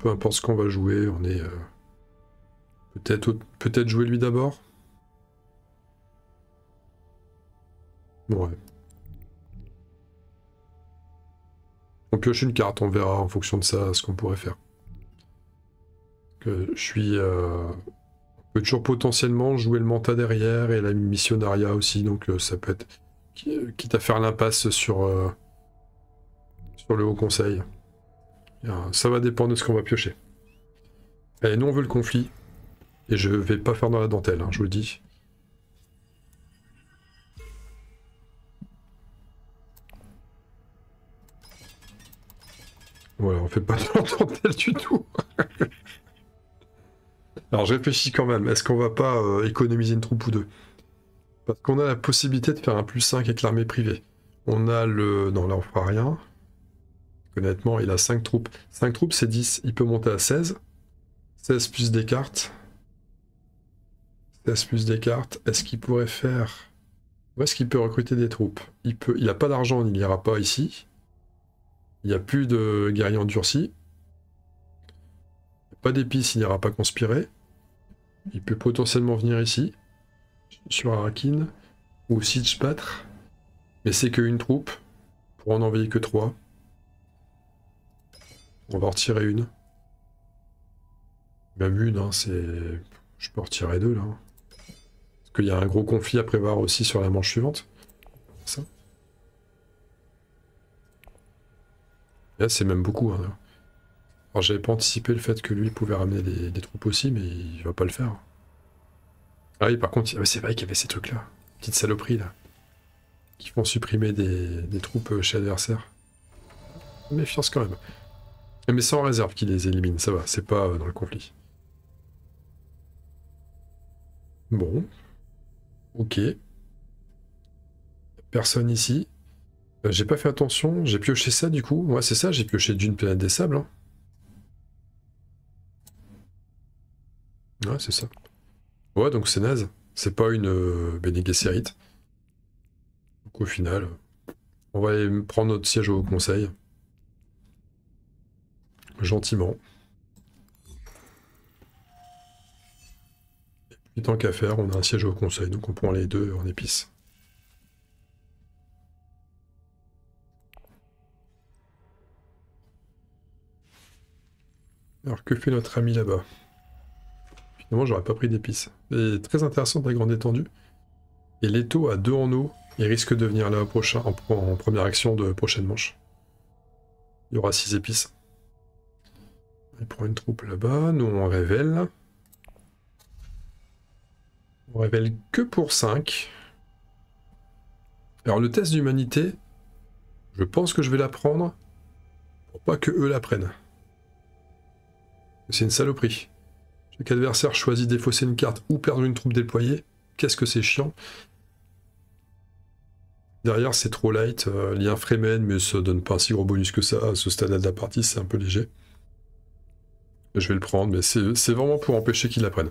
Peu importe ce qu'on va jouer, on est... Euh, peut-être peut être jouer lui d'abord Ouais. On pioche une carte, on verra en fonction de ça ce qu'on pourrait faire. Que je suis peut toujours potentiellement jouer le manta derrière et la Missionaria aussi, donc euh, ça peut être. Quitte à faire l'impasse sur, euh, sur le Haut Conseil. ça va dépendre de ce qu'on va piocher. Allez, nous on veut le conflit. Et je vais pas faire dans la dentelle, hein, je vous le dis. Voilà, on fait pas <laughs> dans la dentelle du tout. <laughs> Alors je réfléchis quand même, est-ce qu'on va pas euh, économiser une troupe ou deux Parce qu'on a la possibilité de faire un plus 5 avec l'armée privée. On a le... Non, là on fera rien. Honnêtement, il a 5 troupes. 5 troupes, c'est 10. Il peut monter à 16. 16 plus des cartes. 16 plus des cartes. Est-ce qu'il pourrait faire... Où est-ce qu'il peut recruter des troupes Il peut, il n'a pas d'argent, il n'ira pas ici. Il n'y a plus de guerriers endurcis. Pas d'épices, il n'ira pas conspirer. Il peut potentiellement venir ici, sur Arakin, ou si battre. Mais c'est qu'une troupe, pour en envoyer que trois. On va retirer une. Même une, hein, c'est... Je peux retirer deux, là. Parce qu'il y a un gros conflit à prévoir aussi sur la manche suivante. Là, c'est même beaucoup, hein, alors j'avais pas anticipé le fait que lui pouvait ramener des, troupes aussi, mais il va pas le faire. Ah oui, par contre, ah c'est vrai qu'il y avait ces trucs-là. Petite saloperie, là. Qui font supprimer des, troupes chez l'adversaire. Méfiance quand même. Mais c'est en réserve qu'il les élimine, ça va, c'est pas dans le conflit. Bon. Ok. Personne ici. Euh, j'ai pas fait attention, j'ai pioché ça du coup. Ouais, c'est ça, j'ai pioché d'une planète des sables. Hein. Ouais, c'est ça. Ouais, donc c'est naze. C'est pas une euh, Donc au final, on va aller prendre notre siège au conseil. Gentiment. Et puis tant qu'à faire, on a un siège au conseil, donc on prend les deux en épice. Alors que fait notre ami là-bas moi, j'aurais pas pris d'épices. C'est très intéressant de la grande étendue. Et l'étau a deux en eau, il risque de venir là prochain, en, première action de prochaine manche. Il y aura six épices. Il prend une troupe là-bas, nous on révèle. On révèle que pour 5. Alors le test d'humanité, je pense que je vais la prendre pour pas que eux la prennent. C'est une saloperie. Chaque adversaire choisit défausser une carte ou perdre une troupe déployée. Qu'est-ce que c'est chiant. Derrière, c'est trop light. Euh, lien Fremen, mais ça donne pas un si gros bonus que ça à ce stade-là de la partie. C'est un peu léger. Je vais le prendre, mais c'est vraiment pour empêcher qu'il la prenne.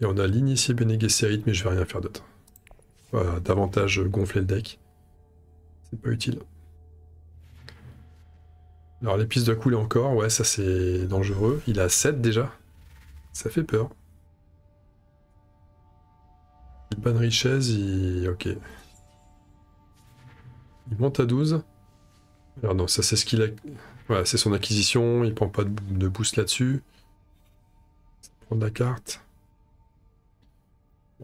Et on a l'initié Bene mais je vais rien faire d'autre. Voilà, davantage gonfler le deck. C'est pas utile. Alors l'épice de couler encore, ouais, ça c'est dangereux. Il a 7 déjà. Ça fait peur. Pas de richesse, il... ok. Il monte à 12. Alors non, ça c'est ce qu'il a... Voilà, c'est son acquisition, il prend pas de boost là-dessus. Prendre la carte.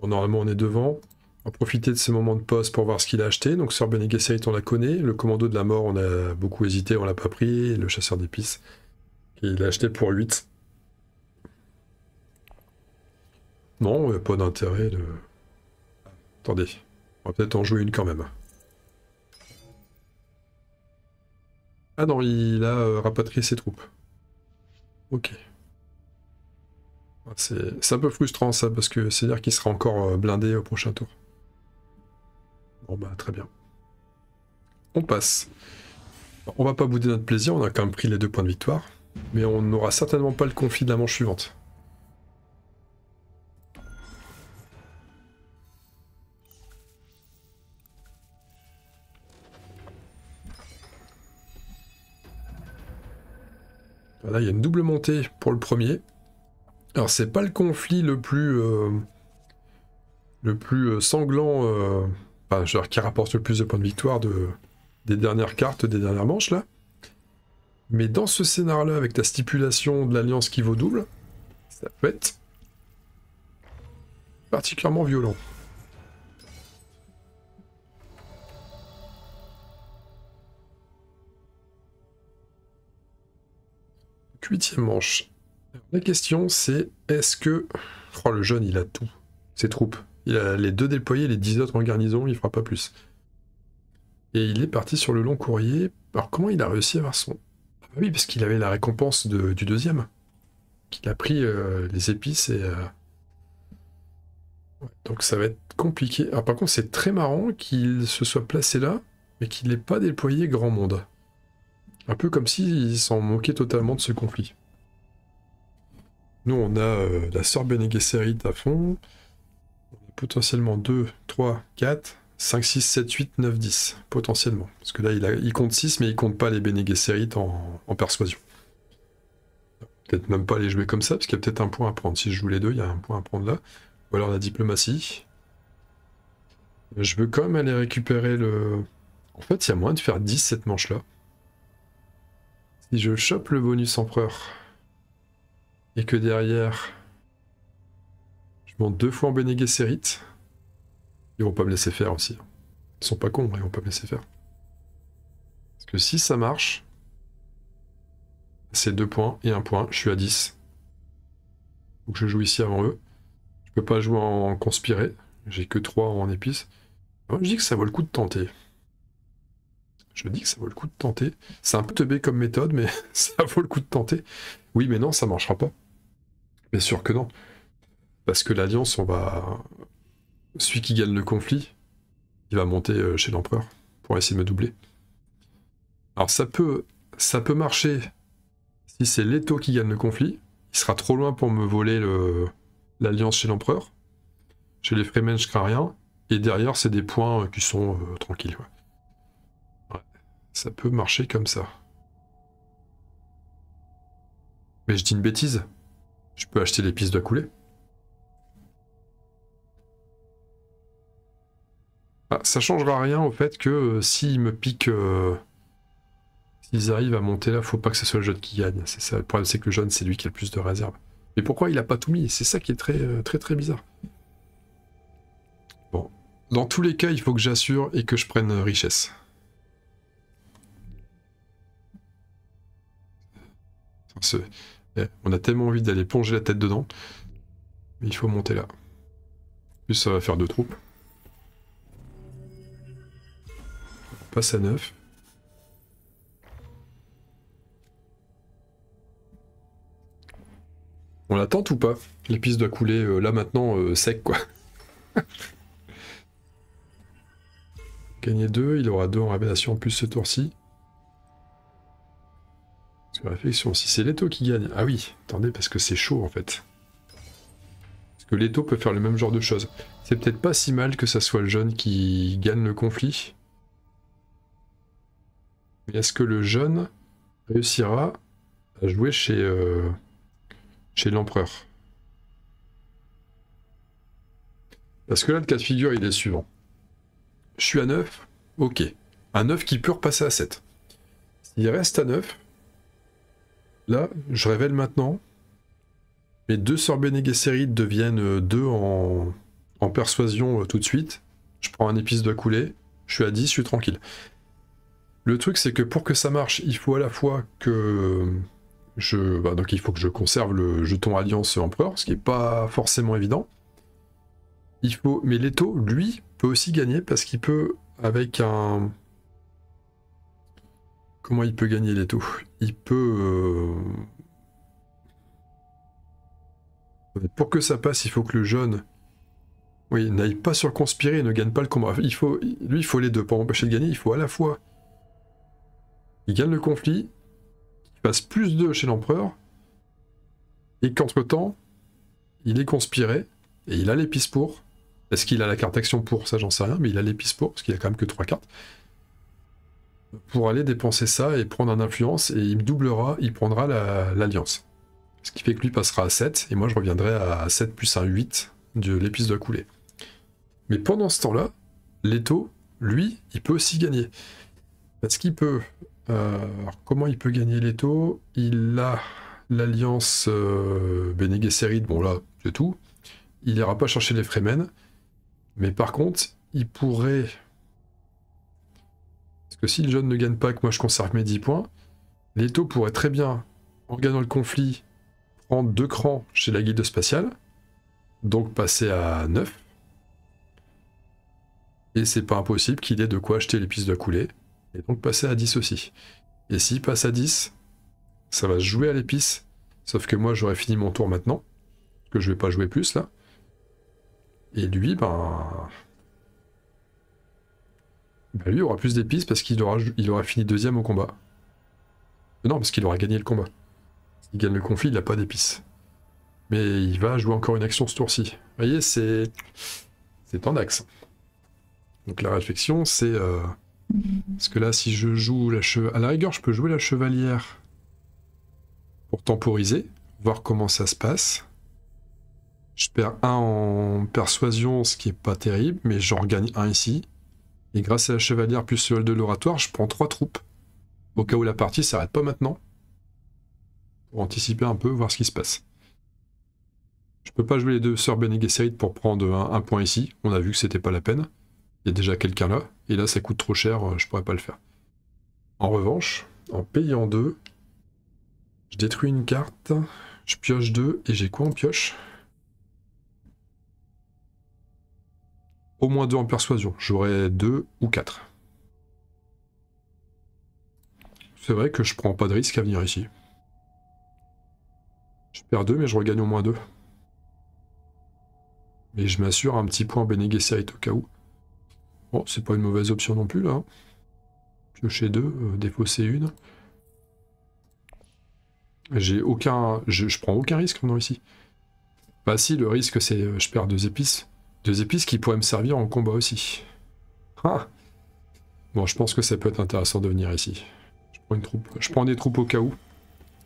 normalement on est devant. On va profiter de ces moments de pause pour voir ce qu'il a acheté. Donc Sir Bene on la connaît. Le commando de la mort, on a beaucoup hésité, on l'a pas pris. le chasseur d'épices, il l'a acheté pour 8. Non, pas d'intérêt de... Attendez, on va peut-être en jouer une quand même. Ah non, il a euh, rapatrié ses troupes. Ok. Ah, c'est un peu frustrant ça, parce que c'est-à-dire qu'il sera encore euh, blindé au prochain tour. Bon bah très bien. On passe. On va pas bouder notre plaisir, on a quand même pris les deux points de victoire, mais on n'aura certainement pas le conflit de la manche suivante. Là, il y a une double montée pour le premier. Alors, c'est pas le conflit le plus. Euh, le plus euh, sanglant. Euh, qui rapporte le plus de points de victoire de, des dernières cartes, des dernières manches, là. Mais dans ce scénario là avec la stipulation de l'alliance qui vaut double, ça peut être particulièrement violent. huitième manche. La question c'est est-ce que. crois oh, le jeune il a tout. Ses troupes. Il a les deux déployés, les dix autres en garnison, il fera pas plus. Et il est parti sur le long courrier. Alors comment il a réussi à avoir son. Ah bah oui, parce qu'il avait la récompense du deuxième. Qu'il a pris euh, les épices et. Euh, donc ça va être compliqué. par contre c'est très marrant qu'il se soit placé là, mais qu'il n'ait pas déployé grand monde. Un peu comme s'ils s'en moquaient totalement de ce conflit. Nous, on a euh, la sœur bénégué à fond. On a potentiellement 2, 3, 4, 5, 6, 7, 8, 9, 10. Potentiellement. Parce que là, il, a, il compte 6, mais il compte pas les Bene en, en persuasion. Peut-être même pas les jouer comme ça, parce qu'il y a peut-être un point à prendre. Si je joue les deux, il y a un point à prendre là. Ou alors la diplomatie. Je veux quand même aller récupérer le... En fait, il y a moyen de faire 10 cette manche-là. Si je chope le bonus empereur et que derrière je monte deux fois en Bénégué Sérite, ils vont pas me laisser faire aussi. Hein. Ils sont pas cons, ils vont pas me laisser faire. Parce que si ça marche, c'est deux points et un point, je suis à 10. Donc je joue ici avant eux. Je peux pas jouer en conspiré, j'ai que trois en épice. je dis que ça vaut le coup de tenter. Je dis que ça vaut le coup de tenter. C'est un peu teubé comme méthode, mais <laughs> ça vaut le coup de tenter. Oui, mais non, ça marchera pas. Bien sûr que non. Parce que l'alliance, on va. Celui qui gagne le conflit, il va monter euh, chez l'empereur pour essayer de me doubler. Alors ça peut, ça peut marcher si c'est Leto qui gagne le conflit. Il sera trop loin pour me voler l'alliance chez l'empereur. Chez les Fremen, je crains rien. Et derrière, c'est des points euh, qui sont euh, tranquilles ça peut marcher comme ça. Mais je dis une bêtise. Je peux acheter pistes de couler. Ah, ça changera rien au fait que euh, s'ils me piquent... Euh, s'ils arrivent à monter là, faut pas que ce soit le jeune qui gagne. C'est ça. Le problème, c'est que le jeune, c'est lui qui a le plus de réserve. Mais pourquoi il a pas tout mis C'est ça qui est très, euh, très, très bizarre. Bon. Dans tous les cas, il faut que j'assure et que je prenne richesse. Eh, on a tellement envie d'aller plonger la tête dedans. Mais il faut monter là. Plus ça va faire deux troupes. On passe à neuf. On l'attend ou pas L'épice doit couler euh, là maintenant euh, sec quoi. <laughs> Gagner 2, il aura deux en révélation en plus ce tour-ci. Réflexion, si c'est Leto qui gagne. Ah oui, attendez, parce que c'est chaud en fait. Parce que Leto peut faire le même genre de choses. C'est peut-être pas si mal que ça soit le jeune qui gagne le conflit. Mais est-ce que le jeune réussira à jouer chez, euh, chez l'empereur Parce que là, le cas de figure, il est suivant. Je suis à 9, ok. Un 9 qui peut repasser à 7. Il reste à 9, Là, je révèle maintenant. Mes deux Sœurs Gesserit deviennent euh, deux en, en persuasion euh, tout de suite. Je prends un épice de couler. Je suis à 10, je suis tranquille. Le truc, c'est que pour que ça marche, il faut à la fois que je, bah, donc il faut que je conserve le jeton alliance empereur, ce qui n'est pas forcément évident. Il faut, mais Leto, lui, peut aussi gagner parce qu'il peut, avec un, Comment il peut gagner les taux Il peut... Euh, pour que ça passe, il faut que le jeune... Oui, n'aille pas sur conspirer, ne gagne pas le combat. Il faut, lui, il faut les deux. Pour empêcher de gagner, il faut à la fois... Il gagne le conflit, il passe plus de chez l'empereur, et qu'entre-temps, il est conspiré, et il a l'épice pour. Est-ce qu'il a la carte action pour Ça, j'en sais rien, mais il a l'épice pour, parce qu'il a quand même que trois cartes pour aller dépenser ça et prendre un influence, et il me doublera, il prendra l'alliance. Ce qui fait que lui passera à 7, et moi je reviendrai à 7 plus un 8 de l'épice de couler. Mais pendant ce temps-là, Leto, lui, il peut aussi gagner. Parce qu'il peut... Euh, alors comment il peut gagner Leto Il a l'alliance euh, bénégué bon là, c'est tout. Il n'ira pas chercher les Fremen. Mais par contre, il pourrait parce que si le jeune ne gagne pas que moi je conserve mes 10 points, Leto pourrait très bien, en gagnant le conflit, prendre deux crans chez la guilde spatiale, donc passer à 9. Et c'est pas impossible qu'il ait de quoi acheter l'épice de couler, et donc passer à 10 aussi. Et s'il passe à 10, ça va se jouer à l'épice, sauf que moi j'aurais fini mon tour maintenant, que je vais pas jouer plus là. Et lui, ben, lui bah aura plus d'épices parce qu'il aura, il aura fini deuxième au combat. Non, parce qu'il aura gagné le combat. Il gagne le conflit, il n'a pas d'épices. Mais il va jouer encore une action ce tour-ci. Vous voyez, c'est. C'est en axe. Donc la réflexion, c'est. Parce euh, que là, si je joue la cheval... À la rigueur, je peux jouer la chevalière pour temporiser, voir comment ça se passe. Je perds un en persuasion, ce qui est pas terrible, mais j'en gagne un ici. Et grâce à la chevalière plus de l'oratoire, je prends trois troupes. Au cas où la partie s'arrête pas maintenant. Pour anticiper un peu, voir ce qui se passe. Je peux pas jouer les deux sœurs Bene pour prendre un, point ici. On a vu que c'était pas la peine. Il y a déjà quelqu'un là. Et là, ça coûte trop cher, euh, je pourrais pas le faire. En revanche, en payant deux, je détruis une carte, je pioche deux, et j'ai quoi en pioche au moins deux en persuasion. J'aurai deux ou quatre. C'est vrai que je prends pas de risque à venir ici. Je perds deux, mais je regagne au moins deux. Et je m'assure un petit point Bene Gesserit au cas où. Bon, c'est pas une mauvaise option non plus, là. Hein. Piocher deux, euh, défausser une. J'ai aucun... Je, prends aucun risque, non, ici. Bah si, le risque, c'est euh, je perds deux épices épices qui pourraient me servir en combat aussi. Ah. Bon, je pense que ça peut être intéressant de venir ici. Je prends, des troupes au cas où.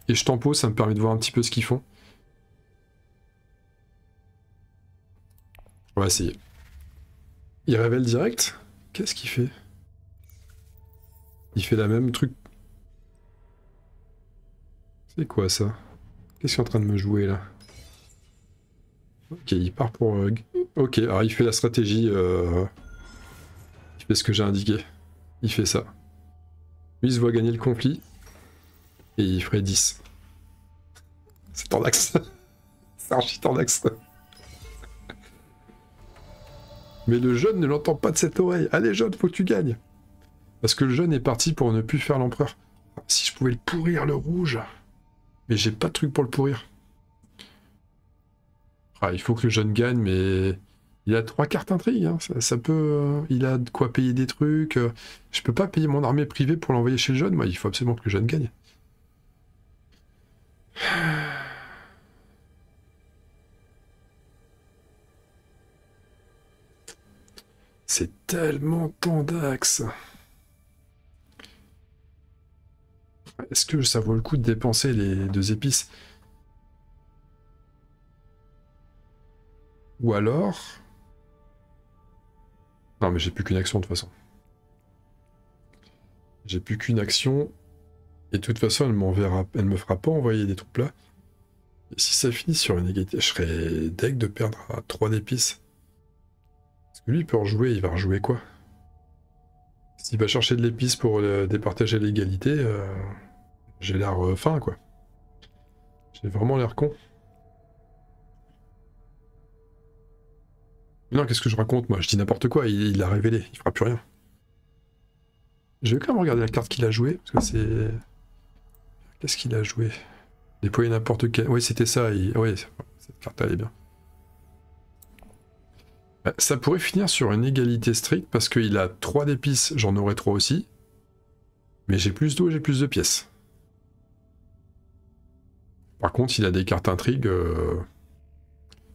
Et je pose ça me permet de voir un petit peu ce qu'ils font. On va essayer. Il révèle direct Qu'est-ce qu'il fait Il fait la même truc. C'est quoi ça Qu'est-ce qu'il est en train de me jouer là Ok, il part pour euh, Ok, alors il fait la stratégie. Euh, il fait ce que j'ai indiqué. Il fait ça. Lui, il se voit gagner le conflit. Et il ferait 10. C'est tendax <laughs> C'est archi Mais le jeune ne l'entend pas de cette oreille. Allez, jeune, faut que tu gagnes. Parce que le jeune est parti pour ne plus faire l'empereur. Si je pouvais le pourrir, le rouge. Mais j'ai pas de truc pour le pourrir. Ah, il faut que le jeune gagne, mais il a trois cartes intrigues, hein. Ça, peut, euh, il a de quoi payer des trucs. Euh. je peux pas payer mon armée privée pour l'envoyer chez le jeune. Moi, il faut absolument que le jeune gagne. <sighs> C'est tellement tant Est-ce que ça vaut le coup de dépenser les deux épices Ou alors... Non mais j'ai plus qu'une action de toute façon. J'ai plus qu'une action. Et de toute façon, elle, m'enverra... elle me fera pas envoyer des troupes là. Et si ça finit sur une égalité, je serais deck de perdre à 3 d'épices. Parce que lui, il peut rejouer, il va rejouer quoi S'il va chercher de l'épice pour euh, départager l'égalité, euh, j'ai l'air euh, fin, quoi. J'ai vraiment l'air con. non, qu'est-ce que je raconte moi Je dis n'importe quoi, il l'a révélé, il fera plus rien. Je vais quand même regarder la carte qu'il a jouée, parce que c'est... Qu'est-ce qu'il a joué Déployer n'importe quel... Oui, c'était ça, oui, cette carte elle est bien. Euh, ça pourrait finir sur une égalité stricte, parce qu'il a 3 d'épices, j'en aurais 3 aussi. Mais j'ai plus d'eau, j'ai plus de pièces. Par contre, il a des cartes intrigues euh,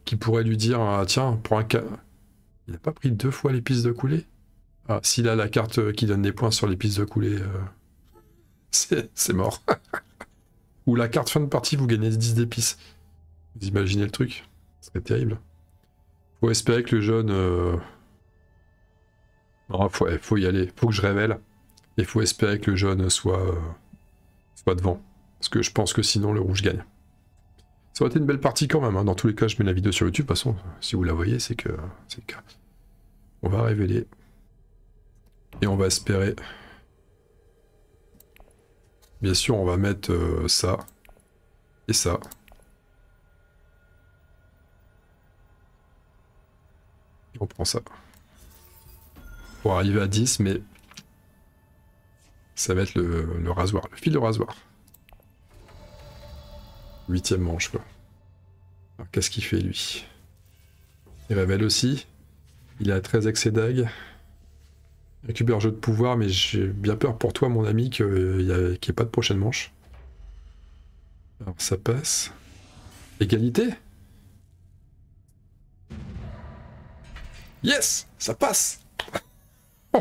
qui pourraient lui dire ah, tiens, pour un, cas... Il n'a pas pris deux fois l'épice de coulée Ah, s'il a la carte euh, qui donne des points sur l'épice de coulée, euh, <laughs> c'est mort. <laughs> Ou la carte fin de partie, vous gagnez 10 d'épices. Vous imaginez le truc Ce serait terrible. Faut espérer que le jaune... Non, euh, ah, faut, eh, faut, y aller. Faut que je révèle. Et faut espérer que le jaune soit, soit devant. Parce que je pense que sinon, le rouge gagne. Ça aurait été une belle partie quand même. Hein. Dans tous les cas, je mets la vidéo sur YouTube. De toute façon, si vous la voyez, c'est que c'est on va révéler et on va espérer. Bien sûr, on va mettre euh, ça et ça. Et on prend ça. Pour arriver à 10, mais ça va être le rasoir, le fil de rasoir. Huitième manche, quoi. Alors, qu'est-ce qu'il fait, lui Il révèle aussi. Il a 13 accès d'ag. Récupère jeu de pouvoir, mais j'ai bien peur pour toi, mon ami, euh, qu'il n'y ait pas de prochaine manche. Alors, ça passe. Égalité Yes Ça passe <laughs>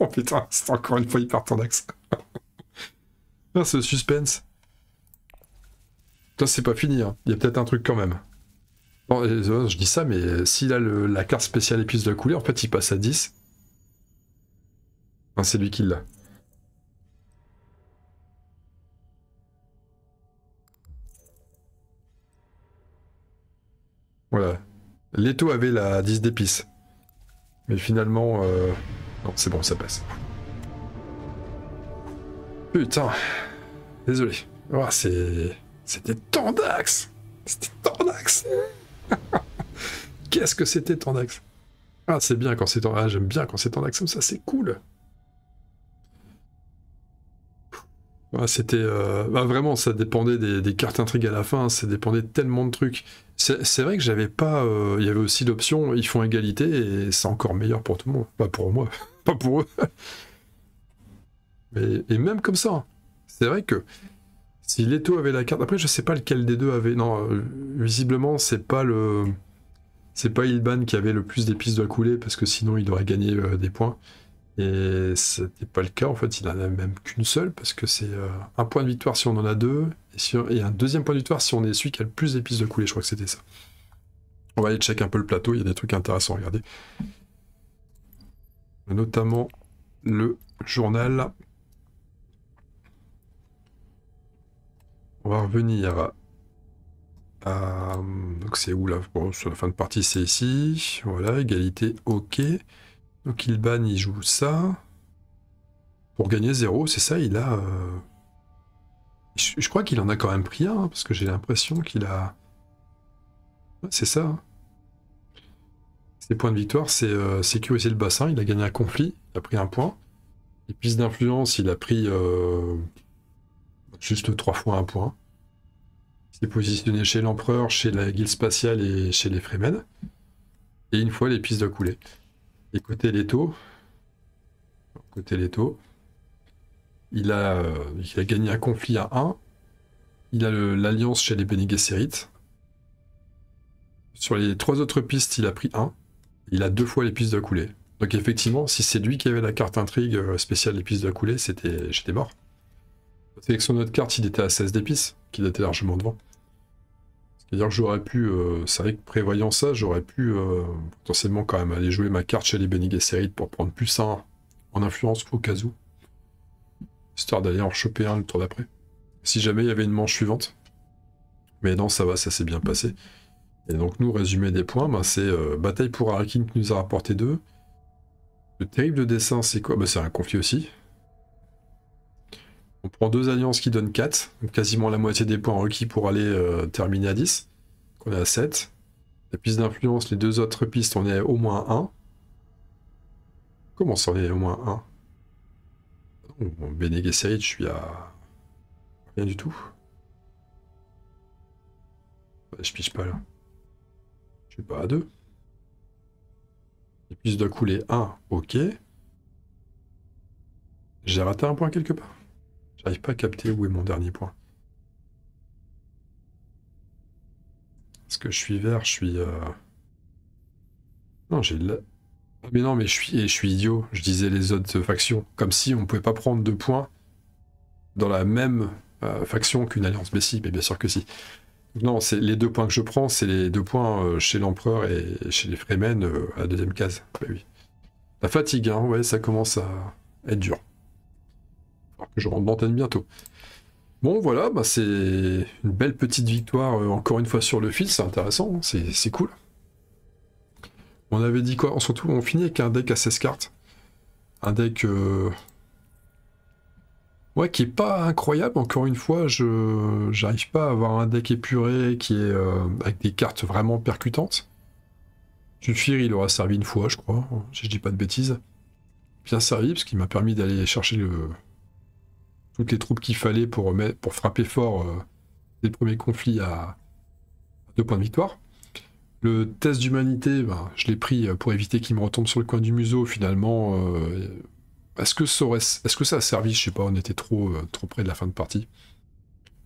Oh putain, c'est encore une fois hyper en axe. ce suspense c'est pas fini, hein. il y a peut-être un truc quand même. Euh, je dis ça, mais euh, s'il a la carte spéciale épice de coulée, en fait, il passe à 10. c'est lui qui l'a. Voilà. Léto avait la 10 d'épice. Mais finalement... Euh, non, c'est bon, ça passe. Putain. Désolé. Ah, c'est... C'était Tandax C'était Tandax Qu'est-ce que c'était Tandax Ah, c'est bien quand c'est Tandax. Ah, j'aime bien quand c'est Tandax comme ça, c'est cool ah, C'était. Euh, ah, vraiment, ça dépendait des, cartes intrigues à la fin, ça dépendait tellement de trucs. C'est vrai que j'avais pas. Euh, il y avait aussi l'option ils font égalité et c'est encore meilleur pour tout le monde. Pas pour moi, <laughs> pas pour eux. et même comme ça, hein. c'est vrai que si Leto avait la carte, après je sais pas lequel des deux avait. Non, euh, visiblement c'est pas le, c'est pas Ilban qui avait le plus d'épices de la parce que sinon il aurait gagné euh, des points. Et c'était pas le cas en fait, il en a même qu'une seule parce que c'est euh, un point de victoire si on en a deux et, un deuxième point de victoire si on est celui qui a le plus d'épices de couler, Je crois que c'était ça. On va aller check un peu le plateau, il y a des trucs intéressants. Regardez, notamment le journal On va revenir à... Euh, donc c'est où là Sur la fin de partie, c'est ici. Voilà, égalité, ok. Donc il banne, il joue ça. Pour gagner 0, c'est ça, il a... Euh, je, crois qu'il en a quand même pris un, hein, parce que j'ai l'impression qu'il a... c'est ça. ces hein. Ses points de victoire, c'est euh, sécuriser le bassin, il a gagné un conflit, il a pris un point. les pistes d'influence, il a pris juste trois fois un point. Il s'est positionné chez l'Empereur, chez la Guilde Spatiale et chez les Fremen. Et une fois, les pistes de couler. Et côté Leto, côté il a, euh, il a gagné un conflit à 1. Il a l'alliance chez les Bene Sur les trois autres pistes, il a pris 1. Il a deux fois les pistes de couler. Donc effectivement, si c'est lui qui avait la carte intrigue euh, spéciale pistes de couler, c'était j'étais mort. Sélection notre carte, il était à 16 d'épices, qu'il était largement devant. C'est-à-dire que j'aurais pu, euh, c'est vrai que prévoyant ça, j'aurais pu euh, potentiellement quand même aller jouer ma carte chez les Bene pour prendre plus un en influence au cas où. Histoire d'aller en choper un le tour d'après. Si jamais il y avait une manche suivante. Mais non, ça va, ça s'est bien passé. Et donc nous, résumé des points, ben, c'est euh, Bataille pour Arakin qui nous a rapporté deux. Le terrible dessin, c'est quoi ben, C'est un conflit aussi. On prend deux alliances qui donnent 4, donc quasiment la moitié des points requis pour aller euh, terminer à 10. qu'on on est à 7. La piste d'influence, les deux autres pistes, on est au moins 1. Comment ça, on est au moins 1 Bon, Bene Gesserit, je suis à... Rien du tout. Je pige pas là. Je suis pas à 2. Les pistes doivent couler 1, ok. J'ai raté un point quelque part. J'arrive pas à capter où est mon dernier point. Est-ce que je suis vert Je suis... Euh, non, j'ai... Mais non, mais je suis, je suis idiot. Je disais les autres factions. Comme si on pouvait pas prendre deux points dans la même euh, faction qu'une alliance. Mais si, mais bien sûr que si. Non, c'est les deux points que je prends, c'est les deux points euh, chez l'empereur et chez les Fremen à la deuxième case. Bah oui. La fatigue, hein, ouais, ça commence à être dur que je rentre d'antenne bientôt. Bon, voilà, bah, c'est une belle petite victoire, euh, encore une fois, sur le fil. C'est intéressant, hein, c'est cool. On avait dit quoi On, surtout, on finit avec un deck à 16 cartes. Un deck... Euh, ouais, qui est pas incroyable. Encore une fois, je j'arrive pas à avoir un deck épuré qui est euh, avec des cartes vraiment percutantes. Tulfir, il aura servi une fois, je crois, hein, si je dis pas de bêtises. Bien servi, parce qu'il m'a permis d'aller chercher le, toutes les troupes qu'il fallait pour, euh, pour frapper fort euh, les premiers conflits à, deux points de victoire. Le test d'humanité, ben, je l'ai pris euh, pour éviter qu'il me retombe sur le coin du museau finalement. Est-ce que, ça a servi Je sais pas, on était trop, trop près de la fin de partie.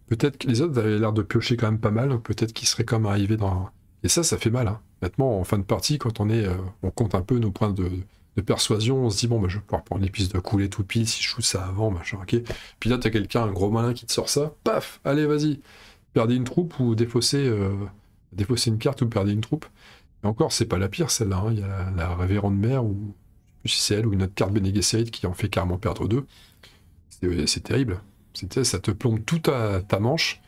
Peut-être que les autres avaient l'air de piocher quand même pas mal, peut-être qu'ils seraient quand même arrivés dans... Et ça, ça fait mal. Hein. Maintenant, en fin de partie, quand on est, on compte un peu nos points de, de persuasion, on se dit, bon, bah, je vais pouvoir prendre pistes de couler tout pile si je joue ça avant, machin, ok. Puis là, t'as quelqu'un, un gros malin qui te sort ça, paf, allez, vas-y. Perdez une troupe ou défausser, euh, défausser une carte ou perdez une troupe. encore, c'est pas la pire, celle-là. Hein. Il y a la, révérende mère, ou si c'est elle, ou une autre carte Bene qui en fait carrément perdre deux. C'est terrible. Ça te plombe tout à ta manche.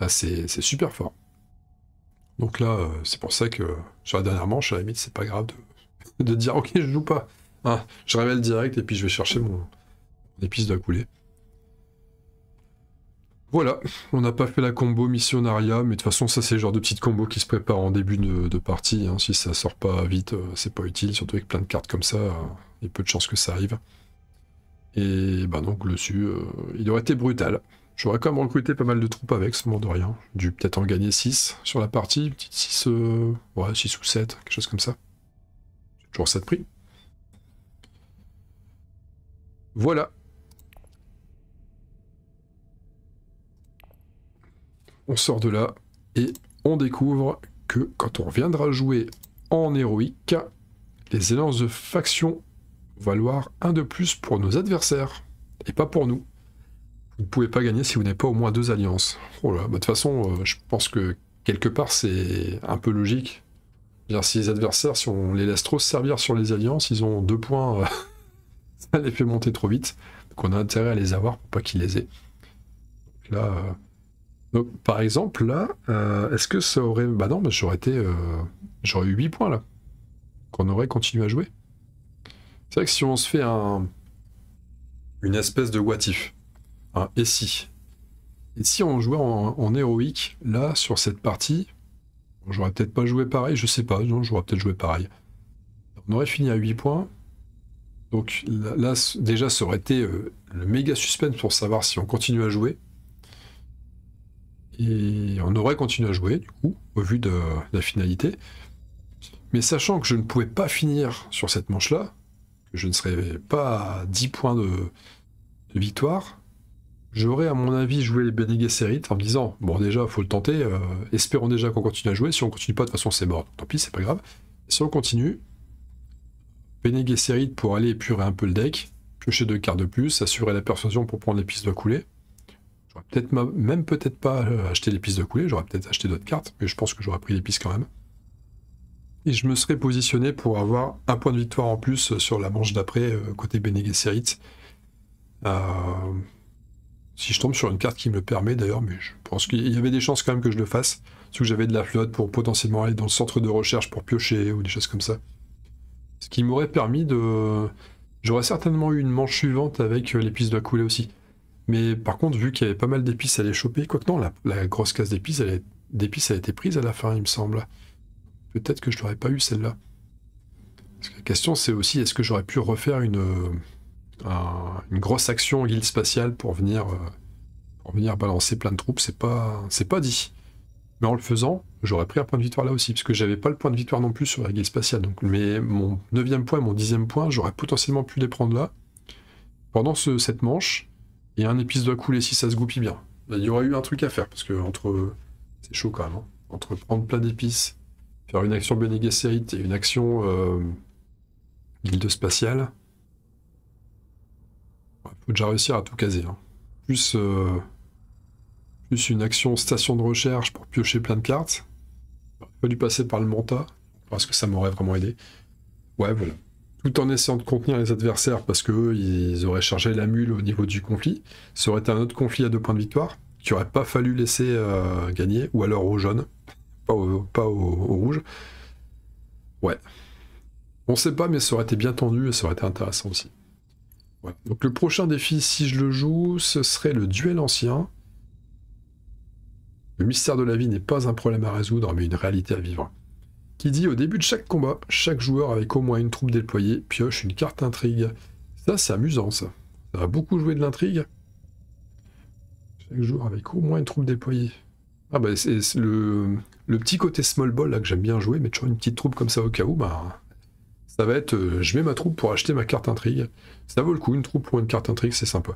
Ah, c'est super fort. Donc là, euh, c'est pour ça que sur la dernière manche, à la limite, c'est pas grave de <laughs> de dire ok je joue pas. Ah, je révèle direct et puis je vais chercher mon, épice de coulée. Voilà, on n'a pas fait la combo missionaria, mais de toute façon ça c'est le genre de petite combo qui se prépare en début de, partie. Hein. Si ça sort pas vite, euh, c'est pas utile, surtout avec plein de cartes comme ça, il y a peu de chances que ça arrive. Et bah donc le su, euh, il aurait été brutal. J'aurais quand même recruté pas mal de troupes avec, ce monde de rien. Dû peut-être en gagner 6 sur la partie, petite 6, euh, ouais, 6 ou 7, quelque chose comme ça. Toujours ça prix. Voilà. On sort de là et on découvre que quand on reviendra jouer en héroïque, les élances de faction valoir un de plus pour nos adversaires et pas pour nous. Vous ne pouvez pas gagner si vous n'avez pas au moins deux alliances. Oh là, bah, de toute façon, euh, je pense que quelque part c'est un peu logique si les adversaires, si on les laisse trop servir sur les alliances, ils ont deux points. Euh, <laughs> ça les fait monter trop vite. Donc on a intérêt à les avoir pour pas qu'ils les aient. là. Euh, donc, par exemple, là, euh, est-ce que ça aurait. Bah non, mais j'aurais été. J'aurais eu 8 points là. Qu'on aurait continué à jouer. C'est vrai que si on se fait un. Une espèce de what if. Un et si. Et si on jouait en héroïque, là, sur cette partie, J'aurais peut-être pas joué pareil, je sais pas, non, j'aurais peut-être joué pareil. On aurait fini à 8 points. Donc là, déjà, ça aurait été euh, le méga suspense pour savoir si on continue à jouer. Et on aurait continué à jouer, du coup, au vu de, la finalité. Mais sachant que je ne pouvais pas finir sur cette manche-là, que je ne serais pas à 10 points de victoire, j'aurais à mon avis joué les Benning en me disant bon déjà faut le tenter, euh, espérons déjà qu'on continue à jouer, si on continue pas de toute façon c'est mort, tant pis c'est pas grave. Si on continue, Bénéguer pour aller épurer un peu le deck, piocher deux cartes de plus, assurer la persuasion pour prendre les pistes de coulée. J'aurais peut-être même peut-être pas euh, acheté les pistes de coulée, j'aurais peut-être acheté d'autres cartes, mais je pense que j'aurais pris les pistes quand même. Et je me serais positionné pour avoir un point de victoire en plus euh, sur la manche d'après côté Benning Euh, si je tombe sur une carte qui me le permet d'ailleurs, mais je pense qu'il y avait des chances quand même que je le fasse. si que j'avais de la flotte pour potentiellement aller dans le centre de recherche pour piocher ou des choses comme ça. Ce qui m'aurait permis de... J'aurais certainement eu une manche suivante avec euh, l'épice de la coulée aussi. Mais par contre, vu qu'il y avait pas mal d'épices à les choper, quoique non, la, grosse case d'épices, elle, a été prise à la fin, il me semble. Peut-être que je n'aurais pas eu celle-là. la question, c'est aussi, est-ce que j'aurais pu refaire une une grosse action en guilde spatiale pour venir, euh, venir balancer plein de troupes, c'est pas, c'est pas dit. Mais en le faisant, j'aurais pris un point de victoire là aussi, parce que j'avais pas le point de victoire non plus sur la guilde spatiale. Donc, mais mon neuvième point, mon dixième point, j'aurais potentiellement pu les prendre là, pendant ce, cette manche, et un épice doit couler si ça se goupille bien. il y aurait eu un truc à faire, parce que entre. C'est chaud quand même, hein. entre prendre plein d'épices, faire une action Bene et une action euh, guilde spatiale faut déjà réussir à tout caser. Hein. Euh, plus, une action station de recherche pour piocher plein de cartes. Il passer par le Manta, parce que ça m'aurait vraiment aidé. Ouais, voilà. Tout en essayant de contenir les adversaires, parce que ils auraient chargé la mule au niveau du conflit. Ça aurait été un autre conflit à deux points de victoire, qui aurait pas fallu laisser euh, gagner, ou alors au jaune, pas au, rouge. Ouais. On sait pas, mais ça aurait été bien tendu et ça aurait été intéressant aussi. Donc le prochain défi, si je le joue, ce serait le duel ancien. Le mystère de la vie n'est pas un problème à résoudre, mais une réalité à vivre. Qui dit au début de chaque combat, chaque joueur avec au moins une troupe déployée pioche une carte intrigue. Ça, c'est amusant, ça. Ça va beaucoup jouer de l'intrigue. Chaque joueur avec au moins une troupe déployée. Ah bah c'est le, le, petit côté small ball là que j'aime bien jouer, mais toujours une petite troupe comme ça au cas où, bah va être euh, je mets ma troupe pour acheter ma carte intrigue. Ça vaut le coup, une troupe pour une carte intrigue, c'est sympa.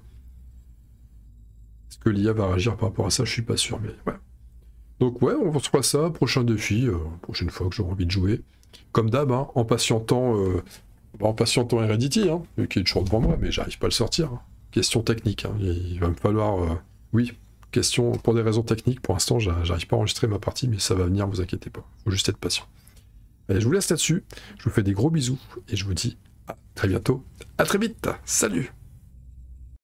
Est-ce que l'IA va réagir par rapport à ça Je suis pas sûr, mais ouais. Donc ouais, on reçoit ça, prochain défi, euh, prochaine fois que j'aurai envie de jouer. Comme d'hab, hein, en patientant euh, en patientant Heredity, hein, qui est toujours devant moi, mais j'arrive pas à le sortir. Hein. Question technique, il va me falloir... oui, question pour des raisons techniques, pour l'instant j'arrive pas à enregistrer ma partie, mais ça va venir, vous inquiétez pas. Faut juste être patient. Ben, je vous laisse là-dessus. Je vous fais des gros bisous et je vous dis à très bientôt. À très vite. Salut